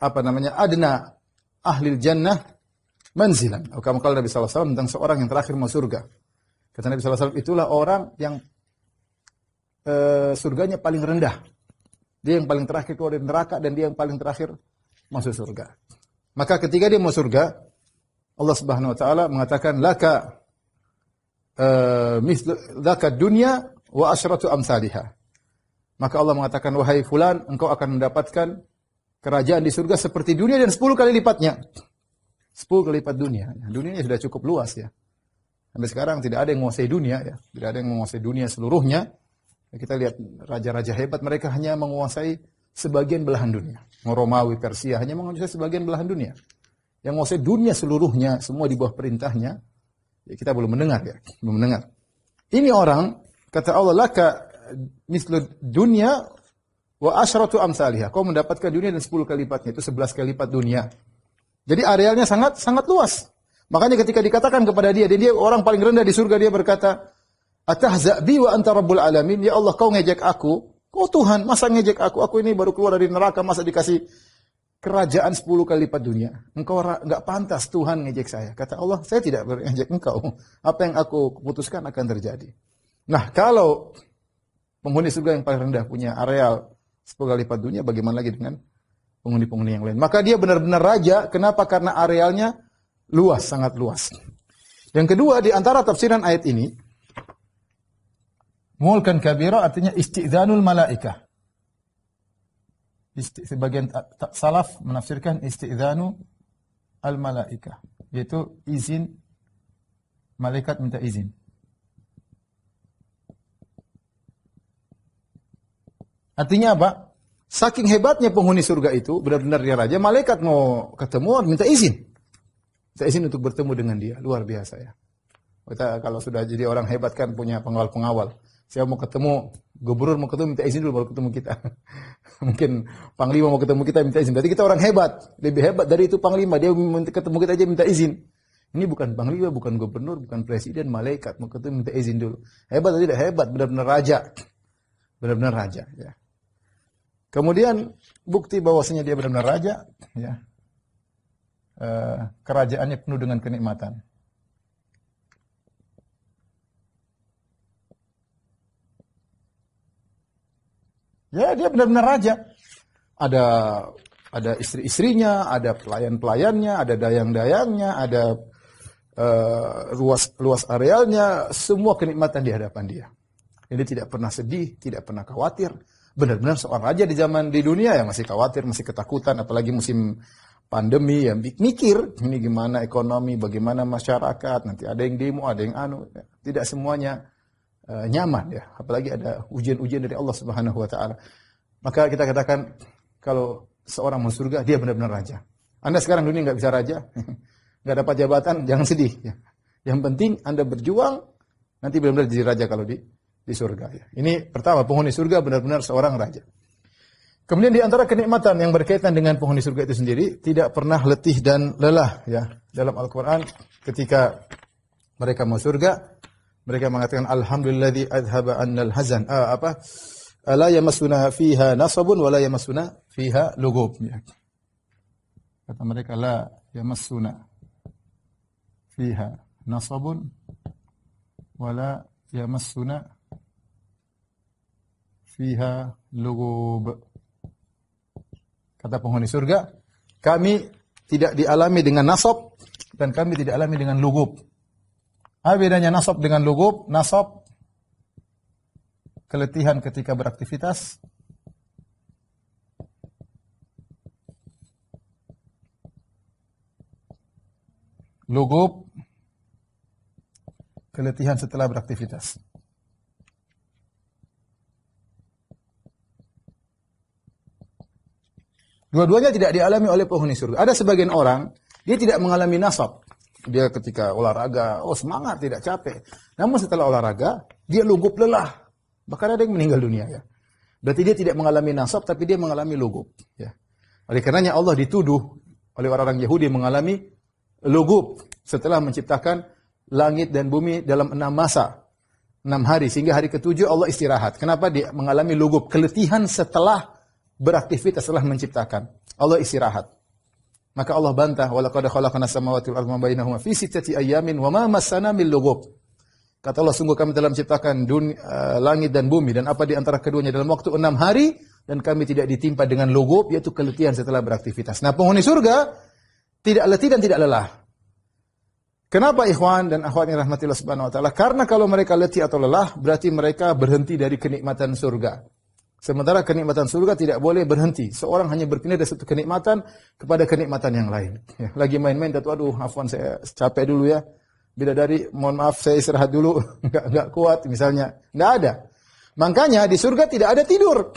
apa namanya? Adna ahli jannah manzilan. Oh, kamu kalau Nabi sallallahu alaihi wasallam tentang seorang yang terakhir masuk surga. Kata Nabi sallallahu alaihi wasallam itulah orang yang uh, surganya paling rendah. Dia yang paling terakhir keluar dari neraka dan dia yang paling terakhir masuk surga. Maka ketika dia masuk surga, Allah Subhanahu wa taala mengatakan laka uh, mislu laka dunia wa asyratu amsalihah. Maka Allah mengatakan wahai fulan engkau akan mendapatkan kerajaan di surga seperti dunia dan sepuluh kali lipatnya. sepuluh kali lipat dunia. Nah, dunia ini sudah cukup luas ya. Sampai sekarang tidak ada yang menguasai dunia ya. Tidak ada yang menguasai dunia seluruhnya. Kita lihat raja-raja hebat mereka hanya menguasai sebagian belahan dunia. Romawi, Persia hanya menguasai sebagian belahan dunia. Yang menguasai dunia seluruhnya semua di bawah perintahnya. Ya, kita belum mendengar ya, belum mendengar. Ini orang Kata Allah, laka mislu dunia wa asyratu amsalihah. Kau mendapatkan dunia dan 10 kali lipatnya, itu 11 kali lipat dunia. Jadi arealnya sangat sangat luas. Makanya ketika dikatakan kepada dia, dia, dia orang paling rendah di surga dia berkata, "Atahza bi wa anta rabbul alamin." Ya Allah, kau ngejek aku. Kau oh Tuhan, masa ngejek aku? Aku ini baru keluar dari neraka, masa dikasih kerajaan 10 kali lipat dunia. Engkau enggak pantas Tuhan ngejek saya. Kata Allah, saya tidak ngejek engkau. Apa yang aku putuskan akan terjadi. Nah, kalau penghuni surga yang paling rendah punya areal 10 kali lipat dunia, bagaimana lagi dengan penghuni-penghuni yang lain? Maka dia benar-benar raja. Kenapa? Karena arealnya luas, sangat luas. Yang kedua, di antara tafsiran ayat ini, Mulkan kabira artinya istidzanul malaika. Isti, sebagian salaf menafsirkan istidzanu al malaika, yaitu izin malaikat minta izin. Artinya apa? Saking hebatnya penghuni surga itu, benar-benar dia raja, malaikat mau ketemu, minta izin. Minta izin untuk bertemu dengan dia. Luar biasa ya. Kita kalau sudah jadi orang hebat kan punya pengawal-pengawal. Saya mau ketemu gubernur mau ketemu minta izin dulu baru ketemu kita. Mungkin panglima mau ketemu kita minta izin. Berarti kita orang hebat, lebih hebat dari itu panglima. Dia ketemu kita aja minta izin. Ini bukan panglima, bukan gubernur, bukan presiden, malaikat mau ketemu minta izin dulu. Hebat atau tidak hebat, benar-benar raja. Benar-benar raja ya. Kemudian bukti bahwasanya dia benar-benar raja, ya. Eh, kerajaannya penuh dengan kenikmatan. Ya, dia benar-benar raja. Ada ada istri-istrinya, ada pelayan-pelayannya, ada dayang-dayangnya, ada uh, eh, luas luas arealnya, semua kenikmatan di hadapan dia. Jadi tidak pernah sedih, tidak pernah khawatir, benar-benar seorang raja di zaman di dunia yang masih khawatir, masih ketakutan, apalagi musim pandemi yang mikir ini gimana ekonomi, bagaimana masyarakat, nanti ada yang demo, ada yang anu, ya, tidak semuanya uh, nyaman ya, apalagi ada ujian-ujian dari Allah Subhanahu wa taala. Maka kita katakan kalau seorang mau surga dia benar-benar raja. Anda sekarang dunia nggak bisa raja, nggak dapat jabatan, jangan sedih. Ya. Yang penting Anda berjuang, nanti benar-benar jadi raja kalau di di surga. Ya. Ini pertama, penghuni surga benar-benar seorang raja. Kemudian di antara kenikmatan yang berkaitan dengan penghuni surga itu sendiri tidak pernah letih dan lelah ya. Dalam Al-Qur'an ketika mereka mau surga, mereka mengatakan alhamdulilladzi adhaba annal hazan. Ah, apa? La yamassuna fiha nasabun wa la yamassuna fiha lugub. Ya. Kata mereka la yamassuna fiha nasabun wa la yamassuna fiha lugub. Kata penghuni surga, kami tidak dialami dengan nasab dan kami tidak alami dengan lugub. Apa bedanya nasab dengan lugub? Nasab keletihan ketika beraktivitas, lugub keletihan setelah beraktivitas. Dua-duanya tidak dialami oleh penghuni surga. Ada sebagian orang, dia tidak mengalami nasab. Dia ketika olahraga, oh semangat, tidak capek. Namun setelah olahraga, dia lugup lelah. Bahkan ada yang meninggal dunia ya. Berarti dia tidak mengalami nasab, tapi dia mengalami lugup. Ya. Oleh karenanya Allah dituduh oleh orang-orang Yahudi mengalami lugup setelah menciptakan langit dan bumi dalam enam masa. Enam hari, sehingga hari ketujuh Allah istirahat. Kenapa dia mengalami lugup? Keletihan setelah beraktivitas setelah menciptakan. Allah istirahat. Maka Allah bantah walaqad khalaqna samawati wal arda bainahuma fi sittati ayamin wa ma massana min lughub. Kata Allah sungguh kami telah menciptakan dunia, eh, langit dan bumi dan apa di antara keduanya dalam waktu enam hari dan kami tidak ditimpa dengan lughub yaitu keletihan setelah beraktivitas. Nah, penghuni surga tidak letih dan tidak lelah. Kenapa ikhwan dan akhwat yang rahmatillah subhanahu wa ta'ala? Karena kalau mereka letih atau lelah, berarti mereka berhenti dari kenikmatan surga. Sementara kenikmatan surga tidak boleh berhenti. Seorang hanya berpindah dari satu kenikmatan kepada kenikmatan yang lain. Ya, lagi main-main, datu, aduh, afwan saya capek dulu ya. Bila dari, mohon maaf saya istirahat dulu, nggak nggak kuat misalnya, nggak ada. Makanya di surga tidak ada tidur.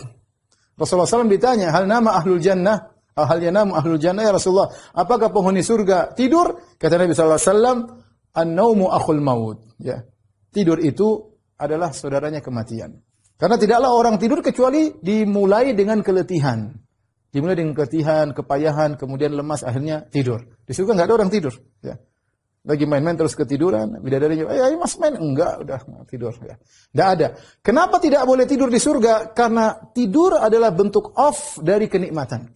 Rasulullah SAW ditanya, hal nama ahlul jannah, ah, hal yanamu ahlul jannah ya Rasulullah. Apakah penghuni surga tidur? Kata Nabi SAW, an-naumu akhul maut. Ya. Tidur itu adalah saudaranya kematian. Karena tidaklah orang tidur kecuali dimulai dengan keletihan. Dimulai dengan keletihan, kepayahan, kemudian lemas, akhirnya tidur. Di surga nggak ada orang tidur. Ya. Lagi main-main terus ketiduran, bidadarinya, eh, ayo mas main, enggak, udah tidur. Ya. Nggak ada. Kenapa tidak boleh tidur di surga? Karena tidur adalah bentuk off dari kenikmatan.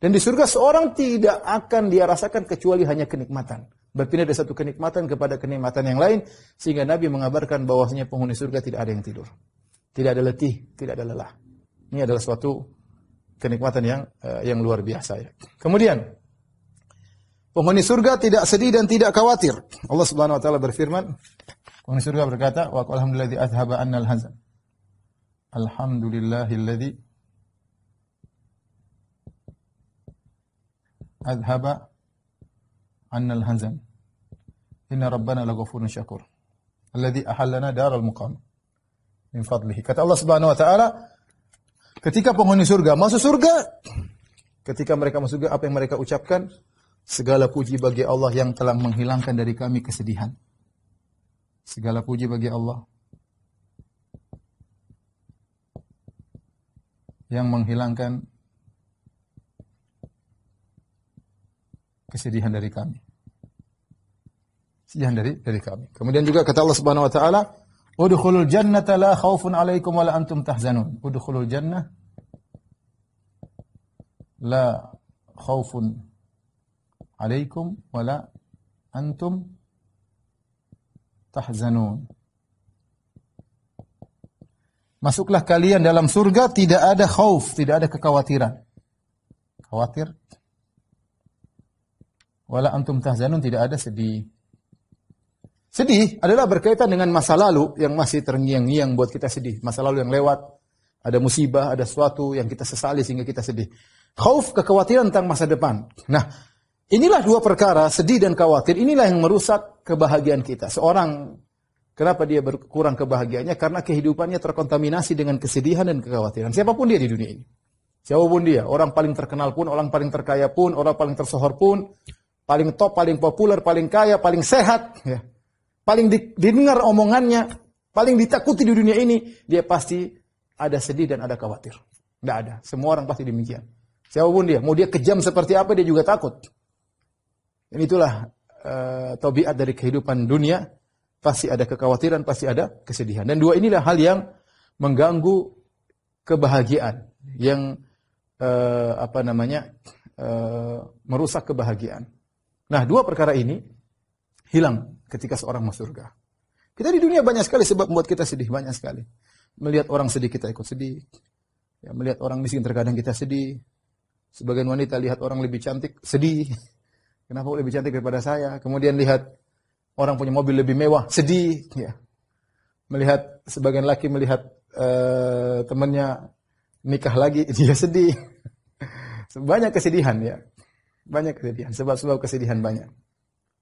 Dan di surga seorang tidak akan dia rasakan kecuali hanya kenikmatan. Berpindah dari satu kenikmatan kepada kenikmatan yang lain. Sehingga Nabi mengabarkan bahwasanya penghuni surga tidak ada yang tidur tidak ada letih, tidak ada lelah. Ini adalah suatu kenikmatan yang uh, yang luar biasa ya. Kemudian penghuni surga tidak sedih dan tidak khawatir. Allah Subhanahu wa taala berfirman, penghuni surga berkata, "Wa alhamdulillahi azhaba annal hazan." Alhamdulillahilladzi azhaba annal hazan. Inna rabbana laghafurun syakur. Alladzi ahallana daral muqamah min fadlihi. Kata Allah Subhanahu wa taala, ketika penghuni surga masuk surga, ketika mereka masuk surga apa yang mereka ucapkan? Segala puji bagi Allah yang telah menghilangkan dari kami kesedihan. Segala puji bagi Allah yang menghilangkan kesedihan dari kami. Kesedihan dari dari kami. Kemudian juga kata Allah Subhanahu wa taala, Udkhulul jannata la khaufun alaikum wa la antum tahzanun. Udkhulul jannah la khaufun alaikum wa la antum tahzanun. Masuklah kalian dalam surga tidak ada khauf, tidak ada kekhawatiran. Khawatir wala antum tahzanun tidak ada sedih. Sedih adalah berkaitan dengan masa lalu yang masih terngiang-ngiang buat kita sedih. Masa lalu yang lewat, ada musibah, ada sesuatu yang kita sesali sehingga kita sedih. Khauf, kekhawatiran tentang masa depan. Nah, inilah dua perkara, sedih dan khawatir. Inilah yang merusak kebahagiaan kita. Seorang Kenapa dia berkurang kebahagiaannya? Karena kehidupannya terkontaminasi dengan kesedihan dan kekhawatiran. Siapapun dia di dunia ini. Siapapun dia. Orang paling terkenal pun, orang paling terkaya pun, orang paling tersohor pun, paling top, paling populer, paling kaya, paling sehat. Ya paling didengar omongannya, paling ditakuti di dunia ini, dia pasti ada sedih dan ada khawatir. Tidak ada. Semua orang pasti demikian. Siapapun dia, mau dia kejam seperti apa dia juga takut. Dan itulah uh, tabiat dari kehidupan dunia. Pasti ada kekhawatiran, pasti ada kesedihan. Dan dua inilah hal yang mengganggu kebahagiaan, yang uh, apa namanya uh, merusak kebahagiaan. Nah, dua perkara ini hilang ketika seorang masuk surga. Kita di dunia banyak sekali sebab membuat kita sedih banyak sekali. Melihat orang sedih kita ikut sedih. Ya, melihat orang miskin terkadang kita sedih. Sebagian wanita lihat orang lebih cantik sedih. Kenapa lebih cantik daripada saya? Kemudian lihat orang punya mobil lebih mewah sedih. Ya. Melihat sebagian laki melihat uh, temannya nikah lagi dia sedih. banyak kesedihan ya. Banyak kesedihan. Sebab-sebab kesedihan banyak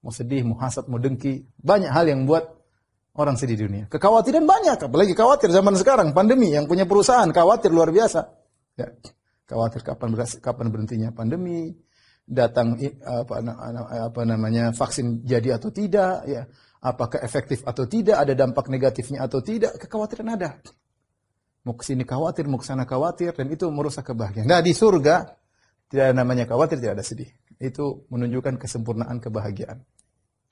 mau sedih, mau hasad, mau dengki. Banyak hal yang buat orang sedih di dunia. Kekhawatiran banyak, apalagi khawatir zaman sekarang, pandemi yang punya perusahaan, khawatir luar biasa. Ya. Khawatir kapan beras, kapan berhentinya pandemi, datang apa, apa namanya vaksin jadi atau tidak, ya apakah efektif atau tidak, ada dampak negatifnya atau tidak, kekhawatiran ada. Mau ke sini khawatir, mau ke sana khawatir, dan itu merusak kebahagiaan. Nah di surga tidak ada namanya khawatir, tidak ada sedih itu menunjukkan kesempurnaan kebahagiaan.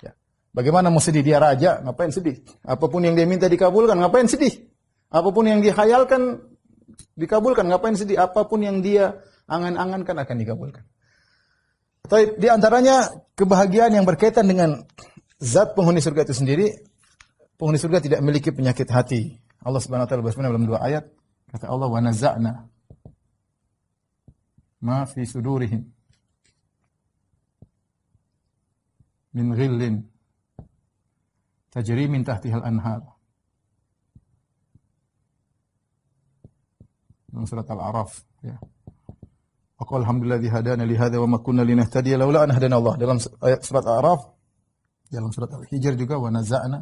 Ya. Bagaimana mau sedih dia raja, ngapain sedih? Apapun yang dia minta dikabulkan, ngapain sedih? Apapun yang dihayalkan dikabulkan, ngapain sedih? Apapun yang dia angan-angankan akan dikabulkan. Tapi di antaranya kebahagiaan yang berkaitan dengan zat penghuni surga itu sendiri, penghuni surga tidak memiliki penyakit hati. Allah Subhanahu wa taala berfirman dalam dua ayat, kata Allah wa naza'na ma fi sudurihim من غل تجري من تحتها الأنهار من سورة Al-Araf ya. Aku alhamdulillah hadana li hadza wa ma kunna linahtadiya laula an hadana Allah dalam ayat surat Al-Araf dalam surat Al-Hijr juga wa naza'na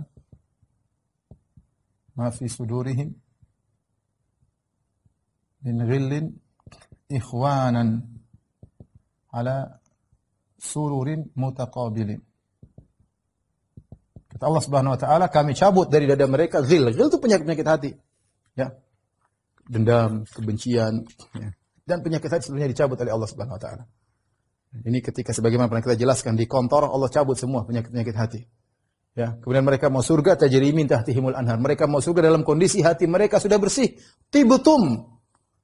ma fi sudurihim min ghillin ikhwanan ala sururin mutaqabilin Kata Allah Subhanahu wa taala, kami cabut dari dada mereka zil. Zil itu penyakit-penyakit hati. Ya. Dendam, kebencian, ya. dan penyakit hati sebenarnya dicabut oleh Allah Subhanahu wa taala. Ini ketika sebagaimana pernah kita jelaskan di kantor Allah cabut semua penyakit-penyakit hati. Ya, kemudian mereka mau surga tajri min tahtihimul anhar. Mereka mau surga dalam kondisi hati mereka sudah bersih. Tibtum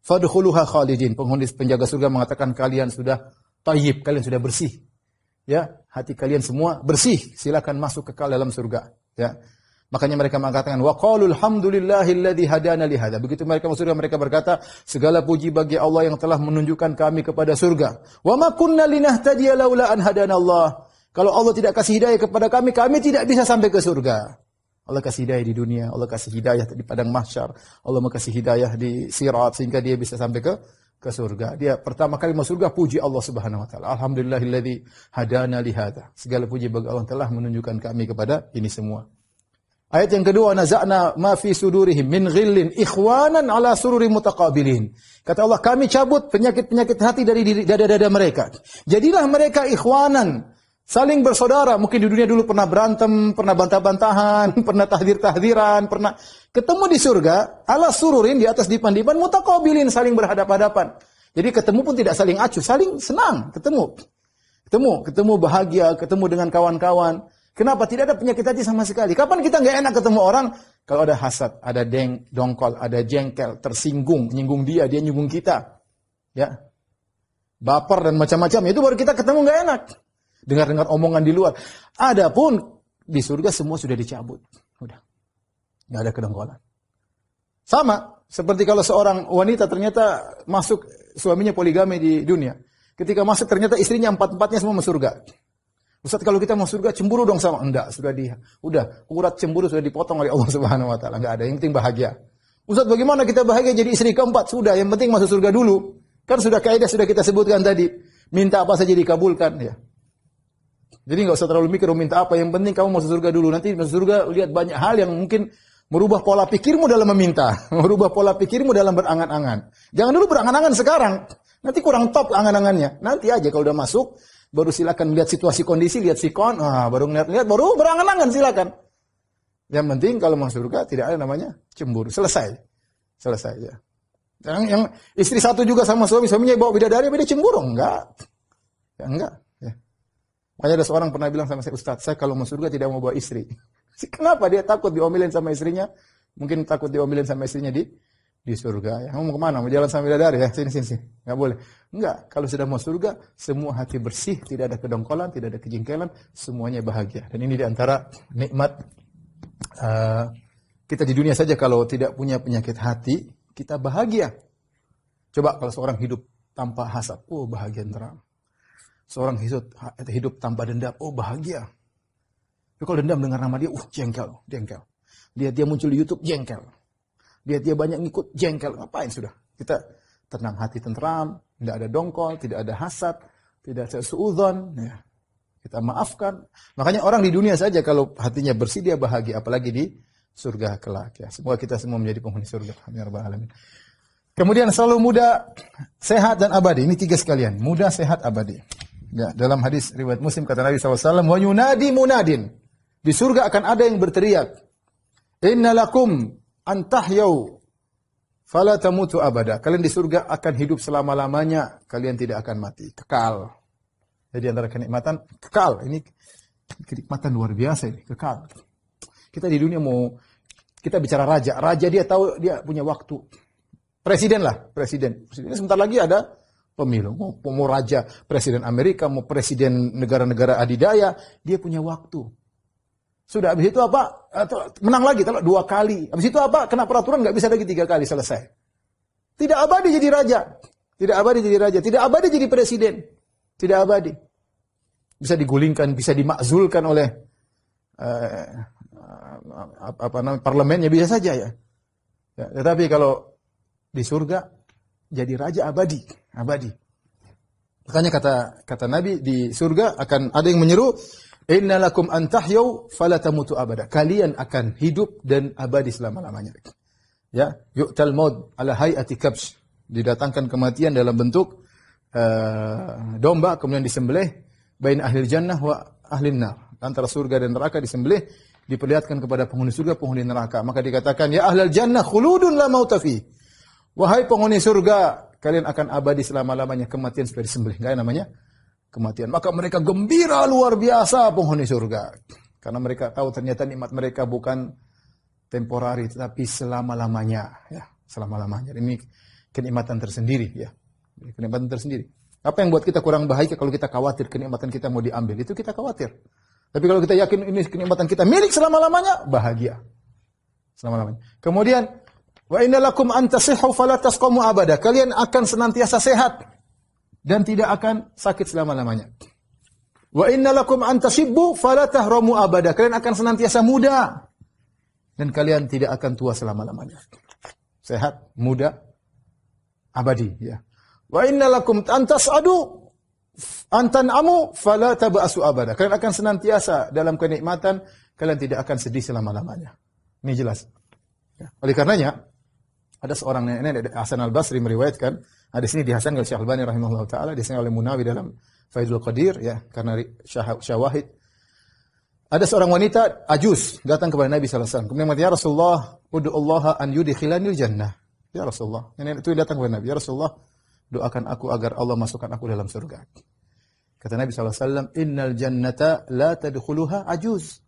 fadkhuluha khalidin. Penghuni penjaga surga mengatakan kalian sudah tayyib, kalian sudah bersih. Ya, hati kalian semua bersih, silakan masuk kekal dalam surga, ya. Makanya mereka mengatakan wa qalul hamdulillahilladzi hadana li hadza. Begitu mereka masuk surga mereka berkata segala puji bagi Allah yang telah menunjukkan kami kepada surga. Wa ma kunna linahtadiya laula an hadana Allah. Kalau Allah tidak kasih hidayah kepada kami, kami tidak bisa sampai ke surga. Allah kasih hidayah di dunia, Allah kasih hidayah di padang mahsyar, Allah kasih hidayah di sirat sehingga dia bisa sampai ke ke surga. Dia pertama kali masuk surga puji Allah Subhanahu wa taala. Alhamdulillahilladzi hadana li hadza. Segala puji bagi Allah telah menunjukkan kami kepada ini semua. Ayat yang kedua, nazana ma fi sudurihim min ghillin ikhwanan ala sururi mutaqabilin. Kata Allah, kami cabut penyakit-penyakit hati dari dada-dada mereka. Jadilah mereka ikhwanan, Saling bersaudara, mungkin di dunia dulu pernah berantem, pernah bantah-bantahan, pernah tahdir-tahdiran, pernah ketemu di surga, ala sururin di atas dipan-dipan, mutaqabilin saling berhadapan hadapan Jadi ketemu pun tidak saling acuh, saling senang ketemu. Ketemu, ketemu bahagia, ketemu dengan kawan-kawan. Kenapa tidak ada penyakit hati sama sekali? Kapan kita nggak enak ketemu orang? Kalau ada hasad, ada deng, dongkol, ada jengkel, tersinggung, nyinggung dia, dia nyinggung kita. Ya. Baper dan macam-macam, itu baru kita ketemu nggak enak dengar-dengar omongan di luar. Adapun di surga semua sudah dicabut. Udah. Nggak ada kedengkolan, Sama seperti kalau seorang wanita ternyata masuk suaminya poligami di dunia. Ketika masuk ternyata istrinya empat-empatnya semua masuk surga. Ustaz kalau kita masuk surga cemburu dong sama enggak sudah di udah urat cemburu sudah dipotong oleh Allah Subhanahu wa taala enggak ada yang penting bahagia. Ustaz bagaimana kita bahagia jadi istri keempat sudah yang penting masuk surga dulu. Kan sudah kaidah sudah kita sebutkan tadi. Minta apa saja dikabulkan ya. Jadi nggak usah terlalu mikir mau oh, minta apa, yang penting kamu masuk surga dulu. Nanti masuk surga lihat banyak hal yang mungkin merubah pola pikirmu dalam meminta, merubah pola pikirmu dalam berangan-angan. Jangan dulu berangan-angan sekarang. Nanti kurang top angan-angannya. Nanti aja kalau udah masuk, baru silakan lihat situasi kondisi, lihat sikon, ah, baru ngeliat-lihat, baru berangan-angan silakan. Yang penting kalau masuk surga tidak ada namanya cemburu. Selesai. Selesai ya. Yang, yang istri satu juga sama suami, suaminya bawa bidadari, beda cemburu enggak? Ya, enggak. Makanya ada seorang pernah bilang sama saya, Ustaz, saya kalau mau surga tidak mau bawa istri. Kenapa dia takut diomelin sama istrinya? Mungkin takut diomelin sama istrinya di di surga. Ya. Mau kemana? Mau jalan sama bidadari? Ya? Sini, sini, sini. Enggak boleh. Enggak. Kalau sudah mau surga, semua hati bersih, tidak ada kedongkolan, tidak ada kejengkelan, semuanya bahagia. Dan ini diantara nikmat uh, kita di dunia saja kalau tidak punya penyakit hati, kita bahagia. Coba kalau seorang hidup tanpa hasad, oh bahagia terang. Seorang hidup, hidup tanpa dendam, oh bahagia. Tapi kalau dendam dengar nama dia, uh jengkel, jengkel. Dia dia muncul di YouTube, jengkel. Dia dia banyak ngikut, jengkel. Ngapain sudah? Kita tenang hati tentram tidak ada dongkol, tidak ada hasad, tidak ada suudzon, ya. Kita maafkan. Makanya orang di dunia saja kalau hatinya bersih dia bahagia, apalagi di surga kelak ya. Semoga kita semua menjadi penghuni surga. Amin ya alamin. Kemudian selalu muda, sehat dan abadi. Ini tiga sekalian. Muda, sehat, abadi. Ya, dalam hadis riwayat Muslim kata Nabi SAW, "Wa yunadi munadin." Di surga akan ada yang berteriak, Innalakum antahyau an fala tamutu abada." Kalian di surga akan hidup selama-lamanya, kalian tidak akan mati, kekal. Jadi antara kenikmatan kekal ini kenikmatan luar biasa ini, kekal. Kita di dunia mau kita bicara raja, raja dia tahu dia punya waktu. Presiden lah, presiden. Presiden sebentar lagi ada pemilu. Mau, mau raja presiden Amerika, mau presiden negara-negara adidaya, dia punya waktu. Sudah habis itu apa? Menang lagi, kalau dua kali. Habis itu apa? Kena peraturan nggak bisa lagi tiga kali selesai. Tidak abadi jadi raja. Tidak abadi jadi raja. Tidak abadi jadi presiden. Tidak abadi. Bisa digulingkan, bisa dimakzulkan oleh eh, apa, apa namanya parlemennya bisa saja ya. ya. Tetapi kalau di surga jadi raja abadi abadi. Makanya kata kata Nabi di surga akan ada yang menyeru, "Innalakum antahyau fala tamutu abada." Kalian akan hidup dan abadi selama-lamanya. Ya, yu'tal maut ala hayati kabs. Didatangkan kematian dalam bentuk uh, domba kemudian disembelih bain ahli jannah wa ahli nar. Antara surga dan neraka disembelih diperlihatkan kepada penghuni surga penghuni neraka. Maka dikatakan, "Ya ahlal jannah khuludun la mauta fi." Wahai penghuni surga, kalian akan abadi selama-lamanya kematian sudah disembelih. Enggak namanya kematian. Maka mereka gembira luar biasa penghuni surga. Karena mereka tahu ternyata nikmat mereka bukan temporari tetapi selama-lamanya ya, selama-lamanya. Ini kenikmatan tersendiri ya. Kenikmatan tersendiri. Apa yang buat kita kurang bahagia kalau kita khawatir kenikmatan kita mau diambil? Itu kita khawatir. Tapi kalau kita yakin ini kenikmatan kita milik selama-lamanya, bahagia. Selama-lamanya. Kemudian Wa innalakum antasihhu falatasqamu abada. Kalian akan senantiasa sehat dan tidak akan sakit selama-lamanya. Wa innalakum antasibbu falatahramu abada. Kalian akan senantiasa muda dan kalian tidak akan tua selama-lamanya. Sehat, muda, abadi ya. Wa innalakum antasadu antan amu fala tabasu abada. Kalian akan senantiasa dalam kenikmatan, kalian tidak akan sedih selama-lamanya. Ini jelas. Ya. Oleh karenanya, ada seorang nenek Hasan Al Basri meriwayatkan hadis ini dihasan oleh Syekh Albani rahimahullah taala disini oleh Munawi dalam Faidul Qadir ya karena syawahid. Ada seorang wanita ajus datang kepada Nabi sallallahu alaihi wasallam. Kemudian ya Rasulullah, ud'u Allah an yudkhilani jannah. Ya Rasulullah, nenek itu datang kepada Nabi, ya Rasulullah, doakan aku agar Allah masukkan aku dalam surga. Kata Nabi sallallahu alaihi wasallam, "Innal jannata la tadkhuluha ajuz."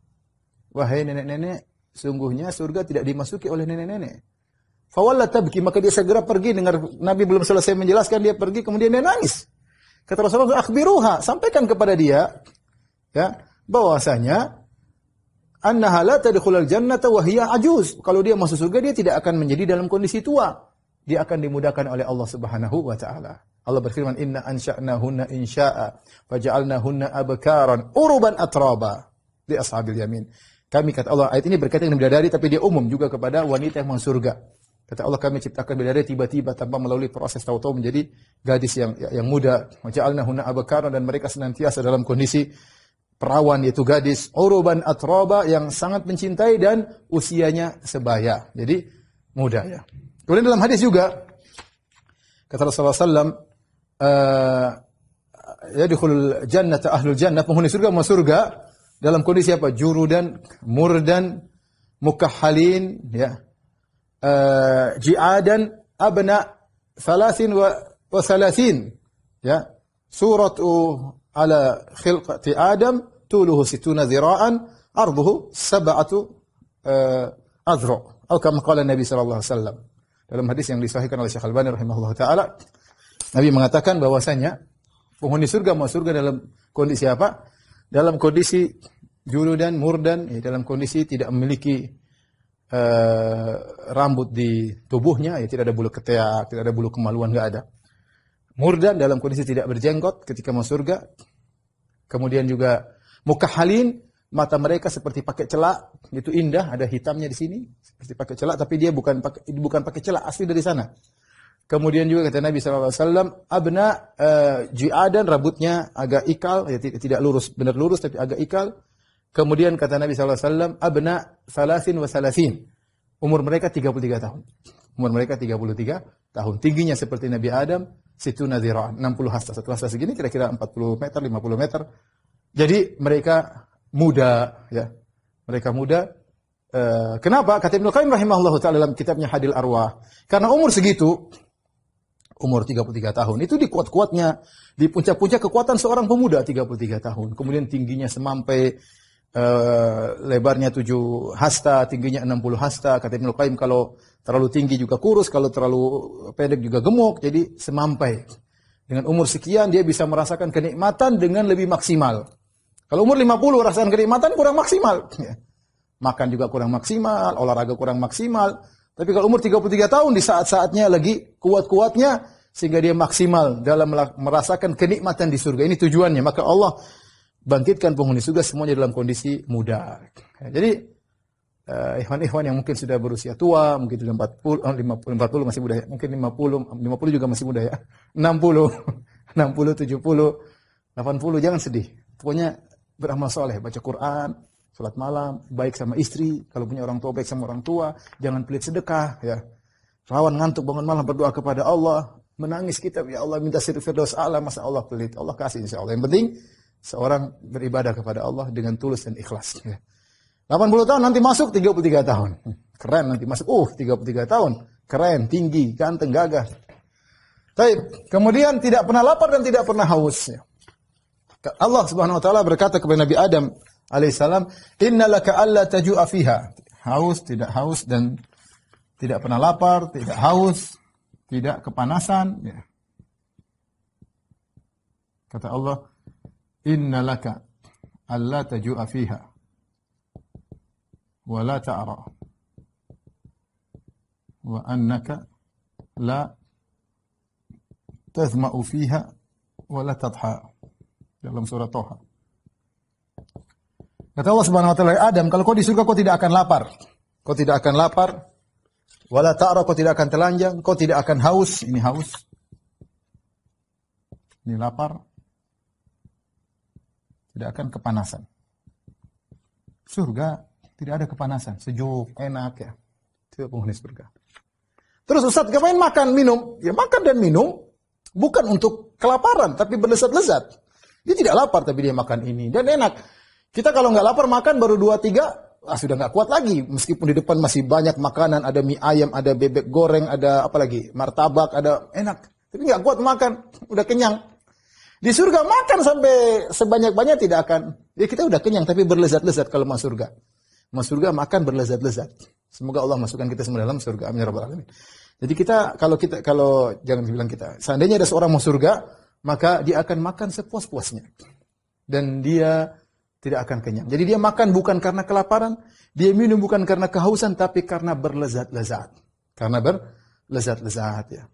Wahai nenek-nenek, sungguhnya surga tidak dimasuki oleh nenek-nenek. Fawalla tabki, maka dia segera pergi dengar Nabi belum selesai menjelaskan dia pergi kemudian dia nangis. Kata Rasulullah, "Akhbiruha, sampaikan kepada dia ya, bahwasanya annaha la tadkhulul jannata wa hiya ajuz." Kalau dia masuk surga dia tidak akan menjadi dalam kondisi tua. Dia akan dimudahkan oleh Allah Subhanahu wa taala. Allah berfirman, "Inna ansha'nahunna insya'a, faj'alnahunna abkaran uruban atraba." li ashabil yamin. Kami kata Allah, ayat ini berkaitan dengan bidadari tapi dia umum juga kepada wanita yang masuk surga. Kata Allah kami ciptakan bidadari tiba-tiba tanpa melalui proses tahu-tahu menjadi gadis yang yang muda. Waja'alna huna abakara dan mereka senantiasa dalam kondisi perawan yaitu gadis uruban atroba yang sangat mencintai dan usianya sebaya. Jadi muda ya. Kemudian dalam hadis juga kata Rasulullah sallam uh, yadkhulul jannata ahlul jannah penghuni surga masuk surga dalam kondisi apa? Juru dan murdan mukahhalin ya uh, ji'adan abna thalathin wa, wa thalathin. Ya. Suratu ala khilqati Adam tuluhu situna zira'an arduhu sab'atu uh, eh, adhra. Atau kama qala Nabi sallallahu alaihi wasallam. Dalam hadis yang disahihkan oleh Syekh Al-Albani rahimahullah taala, Nabi mengatakan bahwasanya penghuni surga mau surga dalam kondisi apa? Dalam kondisi dan murdan, ya, dalam kondisi tidak memiliki uh, rambut di tubuhnya, ya tidak ada bulu ketiak, tidak ada bulu kemaluan, nggak ada. Murdan dalam kondisi tidak berjenggot ketika mau surga. Kemudian juga muka halin mata mereka seperti pakai celak, itu indah, ada hitamnya di sini, seperti pakai celak, tapi dia bukan pakai, bukan pakai celak, asli dari sana. Kemudian juga kata Nabi SAW, abna uh, ju'adan, rambutnya agak ikal, ya, tidak lurus, benar lurus tapi agak ikal. Kemudian kata Nabi SAW, abna salasin wa salasin. Umur mereka 33 tahun. Umur mereka 33 tahun. Tingginya seperti Nabi Adam, situ nadiraan, 60 hasta. Satu hasta segini kira-kira 40 meter, 50 meter. Jadi mereka muda, ya. Mereka muda. E, kenapa? Kata Ibnu Qayyim rahimahullah ta'ala dalam kitabnya Hadil Arwah. Karena umur segitu, umur 33 tahun. Itu di kuat-kuatnya, di puncak-puncak kekuatan seorang pemuda 33 tahun. Kemudian tingginya semampai Uh, lebarnya 7 hasta, tingginya 60 hasta. Kata Ibnu Qayyim kalau terlalu tinggi juga kurus, kalau terlalu pendek juga gemuk. Jadi semampai. Dengan umur sekian dia bisa merasakan kenikmatan dengan lebih maksimal. Kalau umur 50 rasakan kenikmatan kurang maksimal. Makan juga kurang maksimal, olahraga kurang maksimal. Tapi kalau umur 33 tahun di saat-saatnya lagi kuat-kuatnya sehingga dia maksimal dalam merasakan kenikmatan di surga. Ini tujuannya. Maka Allah bangkitkan penghuni surga semuanya dalam kondisi muda. Jadi eh, ikhwan-ikhwan yang mungkin sudah berusia tua, mungkin sudah 40, 50, 40 masih muda ya. Mungkin 50, 50 juga masih muda ya. 60, 60, 70, 80 jangan sedih. Pokoknya beramal soleh, baca Quran, sholat malam, baik sama istri, kalau punya orang tua baik sama orang tua, jangan pelit sedekah ya. Rawan ngantuk bangun malam berdoa kepada Allah, menangis kita ya Allah minta sirfir dosa Allah masa Allah pelit Allah kasih insya Allah yang penting seorang beribadah kepada Allah dengan tulus dan ikhlas. 80 ya. tahun nanti masuk 33 tahun. Keren nanti masuk. Uh, 33 tahun. Keren, tinggi, ganteng, gagah. Tapi kemudian tidak pernah lapar dan tidak pernah haus. Ya. Allah Subhanahu wa taala berkata kepada Nabi Adam alaihissalam, "Innalaka alla taju'a fiha." Haus, tidak haus dan tidak pernah lapar, tidak haus, tidak kepanasan, ya. Kata Allah, laka alla tajua fiha wa la ta'ra wa annaka la tazma'u fiha wa la tadha dalam surah Toha. Kata Allah Subhanahu wa taala, Adam, kalau kau di surga kau tidak akan lapar. Kau tidak akan lapar. la ta'ra kau tidak akan telanjang, kau tidak akan haus. Ini haus. Ini lapar. Tidak akan kepanasan. Surga tidak ada kepanasan, sejuk, enak ya. tidak penghuni surga. Terus Ustaz, ngapain makan, minum? Ya makan dan minum bukan untuk kelaparan, tapi berlezat-lezat. Dia tidak lapar, tapi dia makan ini. Dan enak. Kita kalau nggak lapar, makan baru dua, tiga, ah, sudah nggak kuat lagi. Meskipun di depan masih banyak makanan, ada mie ayam, ada bebek goreng, ada apa lagi, martabak, ada enak. Tapi nggak kuat makan, udah kenyang. Di surga makan sampai sebanyak-banyak tidak akan. ya kita udah kenyang tapi berlezat-lezat kalau masuk surga. Masuk surga makan berlezat-lezat. Semoga Allah masukkan kita semua dalam surga. Amin ya rabbal alamin. Jadi kita kalau kita kalau jangan bilang kita. Seandainya ada seorang masuk surga, maka dia akan makan sepuas-puasnya. Dan dia tidak akan kenyang. Jadi dia makan bukan karena kelaparan, dia minum bukan karena kehausan, tapi karena berlezat-lezat. Karena berlezat-lezat ya.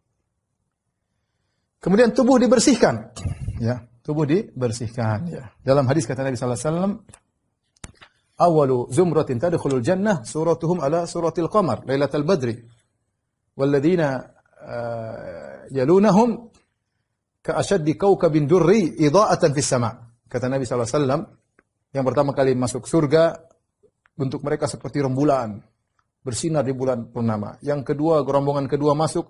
Kemudian tubuh dibersihkan ya tubuh dibersihkan ya dalam hadis kata Nabi sallallahu alaihi wasallam awalu zumratin tadkhulul jannah suratuhum ala suratil qamar lailatul badri walladzina uh, eh, yalunahum ka ashaddi kawkabin durri idha'atan fis sama kata Nabi sallallahu alaihi wasallam yang pertama kali masuk surga bentuk mereka seperti rembulan bersinar di bulan purnama yang kedua gerombongan kedua masuk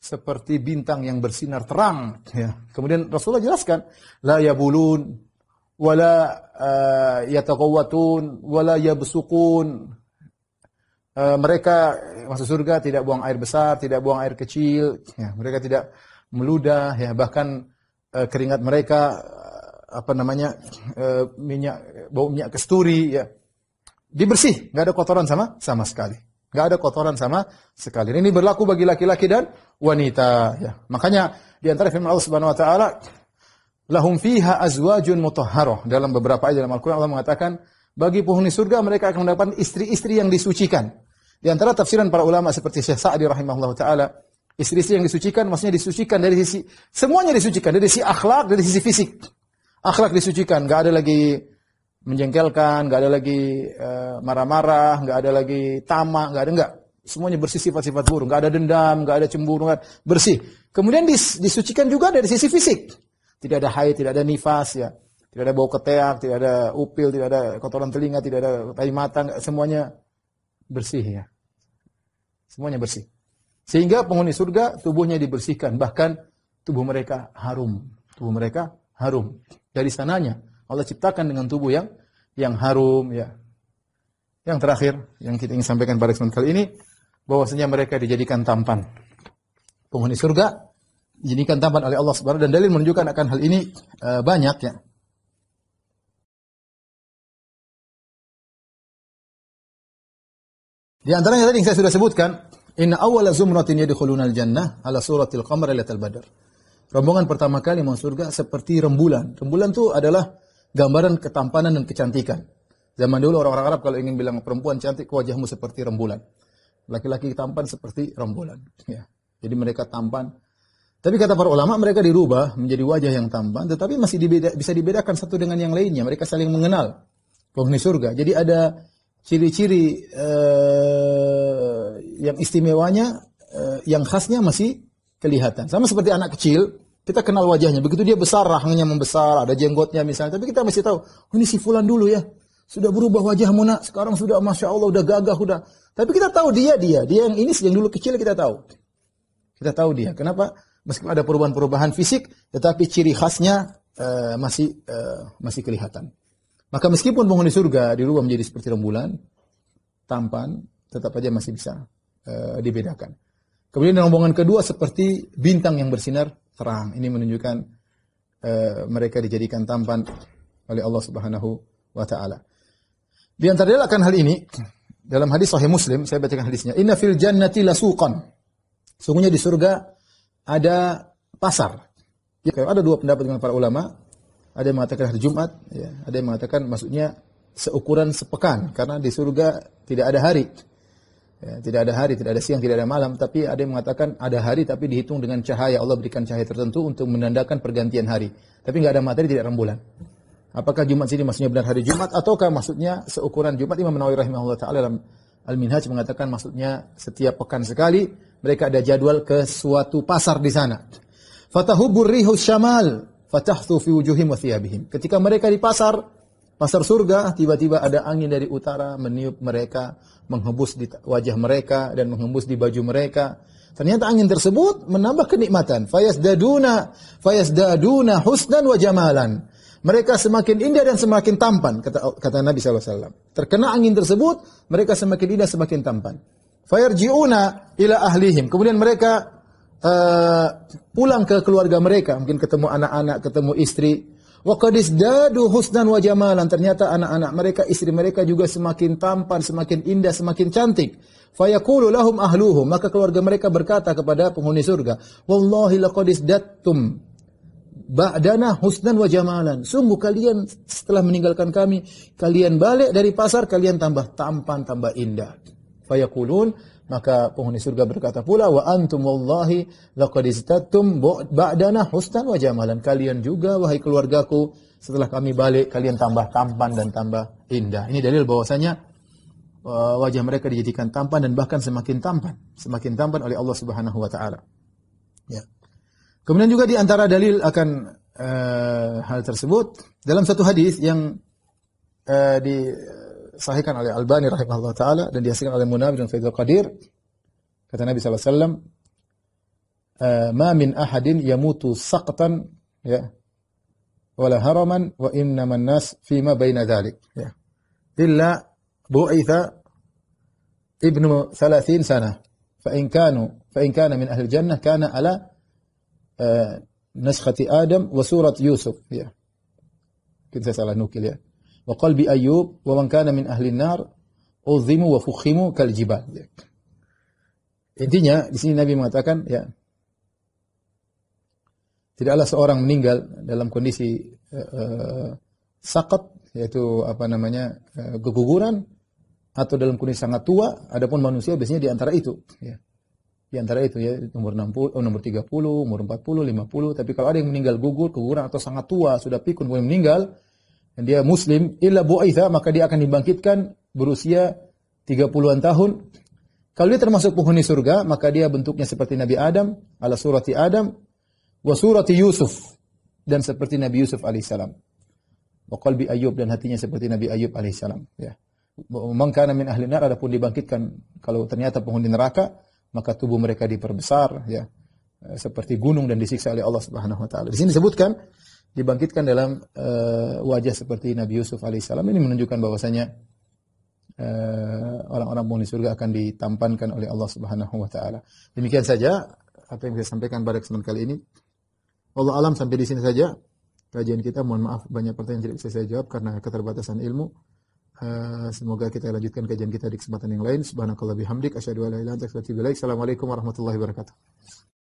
seperti bintang yang bersinar terang. Ya. Kemudian Rasulullah jelaskan, la yabulun, wala uh, eh, yataqawwatun, wala yabsukun. Uh, eh, mereka masuk surga tidak buang air besar, tidak buang air kecil, ya, mereka tidak meludah, ya, bahkan uh, keringat mereka uh, apa namanya uh, minyak bau minyak kesturi, ya, dibersih, nggak ada kotoran sama sama sekali. Gak ada kotoran sama sekali. Ini berlaku bagi laki-laki dan wanita. Ya. Makanya di antara firman Allah Subhanahu Wa Taala, lahum fiha azwajun mutahharoh. Dalam beberapa ayat dalam Al-Quran Allah mengatakan, bagi penghuni surga mereka akan mendapat istri-istri yang disucikan. Di antara tafsiran para ulama seperti Syekh Sa'di rahimahullah taala, istri-istri yang disucikan maksudnya disucikan dari sisi semuanya disucikan dari sisi akhlak, dari sisi fisik. Akhlak disucikan, enggak ada lagi menjengkelkan, nggak ada lagi eh, marah-marah, nggak ada lagi tamak, nggak ada nggak. Semuanya bersih sifat-sifat buruk, nggak ada dendam, nggak ada cemburu, gak bersih. Kemudian dis, disucikan juga dari sisi fisik. Tidak ada haid, tidak ada nifas ya. Tidak ada bau keteak, tidak ada upil, tidak ada kotoran telinga, tidak ada tai mata, gak, semuanya bersih ya. Semuanya bersih. Sehingga penghuni surga tubuhnya dibersihkan, bahkan tubuh mereka harum. Tubuh mereka harum. Dari sananya Allah ciptakan dengan tubuh yang yang harum ya. Yang terakhir yang kita ingin sampaikan pada kesempatan kali ini bahwasanya mereka dijadikan tampan. Penghuni surga dijadikan tampan oleh Allah Subhanahu dan dalil menunjukkan akan hal ini e, banyak ya. Di antaranya tadi yang saya sudah sebutkan, inna awwala zumratin yadkhuluna al-jannah ala suratil qamar al badar. Rombongan pertama kali masuk surga seperti rembulan. Rembulan itu adalah gambaran ketampanan dan kecantikan. Zaman dulu orang-orang Arab kalau ingin bilang perempuan cantik, wajahmu seperti rembulan. Laki-laki tampan seperti rembulan. Ya. Jadi mereka tampan. Tapi kata para ulama, mereka dirubah menjadi wajah yang tampan, tetapi masih dibeda, bisa dibedakan satu dengan yang lainnya. Mereka saling mengenal penghuni surga. Jadi ada ciri-ciri uh, yang istimewanya, uh, yang khasnya masih kelihatan. Sama seperti anak kecil, kita kenal wajahnya. Begitu dia besar, rahangnya membesar, ada jenggotnya misalnya. Tapi kita masih tahu, oh, ini si fulan dulu ya. Sudah berubah wajahmu nak, sekarang sudah Masya Allah, udah gagah, udah. Tapi kita tahu dia, dia. Dia yang ini, yang dulu kecil kita tahu. Kita tahu dia. Kenapa? Meskipun ada perubahan-perubahan fisik, tetapi ciri khasnya uh, masih uh, masih kelihatan. Maka meskipun penghuni surga dirubah menjadi seperti rembulan, tampan, tetap aja masih bisa uh, dibedakan. Kemudian rombongan kedua seperti bintang yang bersinar terang. Ini menunjukkan uh, mereka dijadikan tampan oleh Allah Subhanahu wa taala. Di antara dalil akan hal ini dalam hadis sahih Muslim saya bacakan hadisnya. Inna fil jannati lasuqan. Sungguhnya di surga ada pasar. Ya, ada dua pendapat dengan para ulama. Ada yang mengatakan hari Jumat, ya. ada yang mengatakan maksudnya seukuran sepekan karena di surga tidak ada hari. Ya, tidak ada hari, tidak ada siang, tidak ada malam, tapi ada yang mengatakan ada hari tapi dihitung dengan cahaya. Allah berikan cahaya tertentu untuk menandakan pergantian hari. Tapi nggak ada materi, tidak ada rembulan. Apakah Jumat sini maksudnya benar hari Jumat ataukah maksudnya seukuran Jumat Imam Nawawi rahimahullah taala dalam Al-Minhaj mengatakan maksudnya setiap pekan sekali mereka ada jadwal ke suatu pasar di sana. Fatahubur rihus syamal fatahtu fi wujuhim wa Ketika mereka di pasar, Pasar surga tiba-tiba ada angin dari utara meniup mereka, menghembus di wajah mereka dan menghembus di baju mereka. Ternyata angin tersebut menambah kenikmatan. Fayasdaduna fayasdaduna husnan wa jamalan. Mereka semakin indah dan semakin tampan kata kata Nabi SAW. Terkena angin tersebut, mereka semakin indah semakin tampan. Fayarjiuna ila ahlihim. Kemudian mereka uh, pulang ke keluarga mereka, mungkin ketemu anak-anak, ketemu istri, Wa dadu husnan wa jamalan. Ternyata anak-anak mereka, istri mereka juga semakin tampan, semakin indah, semakin cantik. Fayaqulu lahum ahluhum. Maka keluarga mereka berkata kepada penghuni surga, Wallahi laqad dattum ba'dana husnan wa jamalan. Sungguh kalian setelah meninggalkan kami, kalian balik dari pasar, kalian tambah tampan, tambah indah. Fayaqulun maka penghuni surga berkata pula wa antum wallahi laqad istattum ba'dana hustan wa jamalan. Kalian juga wahai keluargaku setelah kami balik kalian tambah tampan dan tambah indah. Ini dalil bahwasanya uh, wajah mereka dijadikan tampan dan bahkan semakin tampan, semakin tampan oleh Allah Subhanahu wa taala. Ya. Kemudian juga di antara dalil akan uh, hal tersebut dalam satu hadis yang uh, di disahihkan oleh Albani rahimahullah taala dan dihasilkan oleh Munabir dan Faidul Qadir kata Nabi SAW, ma min ahadin yamutu saqtan ya wala haraman wa inna man nas fi ma baina dhalik ya illa bu'itha ibnu 30 sana fa in kanu fa in kana min ahli jannah kana ala uh, naskhati adam wa surat yusuf ya kita salah nukil ya wa qalbi ayyub wa man kana min ahli nar uzimu wa fukhimu kal jibal. Intinya di sini Nabi mengatakan ya tidaklah seorang meninggal dalam kondisi uh, eh, uh, eh, sakat yaitu apa namanya uh, keguguran atau dalam kondisi sangat tua adapun manusia biasanya di antara itu ya. Di antara itu ya umur 60 oh, nomor 30, umur 40, 50 tapi kalau ada yang meninggal gugur, keguguran atau sangat tua sudah pikun kemudian meninggal dia muslim illa bu'aitha maka dia akan dibangkitkan berusia 30-an tahun. Kalau dia termasuk penghuni surga, maka dia bentuknya seperti Nabi Adam, ala surati Adam, wa surati Yusuf, dan seperti Nabi Yusuf alaihissalam. Wa qalbi Ayub dan hatinya seperti Nabi Ayub alaihissalam. Ya. Mengkana min ahli nar, adapun dibangkitkan, kalau ternyata penghuni neraka, maka tubuh mereka diperbesar, ya. Seperti gunung dan disiksa oleh Allah subhanahu wa ta'ala. Di sini disebutkan, dibangkitkan dalam uh, wajah seperti Nabi Yusuf alaihissalam ini menunjukkan bahwasanya eh, orang-orang uh, penghuni surga akan ditampankan oleh Allah Subhanahu wa taala. Demikian saja apa yang saya sampaikan pada kesempatan kali ini. Allah alam sampai di sini saja kajian kita. Mohon maaf banyak pertanyaan tidak bisa saya jawab karena keterbatasan ilmu. Uh, semoga kita lanjutkan kajian kita di kesempatan yang lain. Subhanakallah bihamdik. Asyadu ala ilan. Assalamualaikum warahmatullahi wabarakatuh.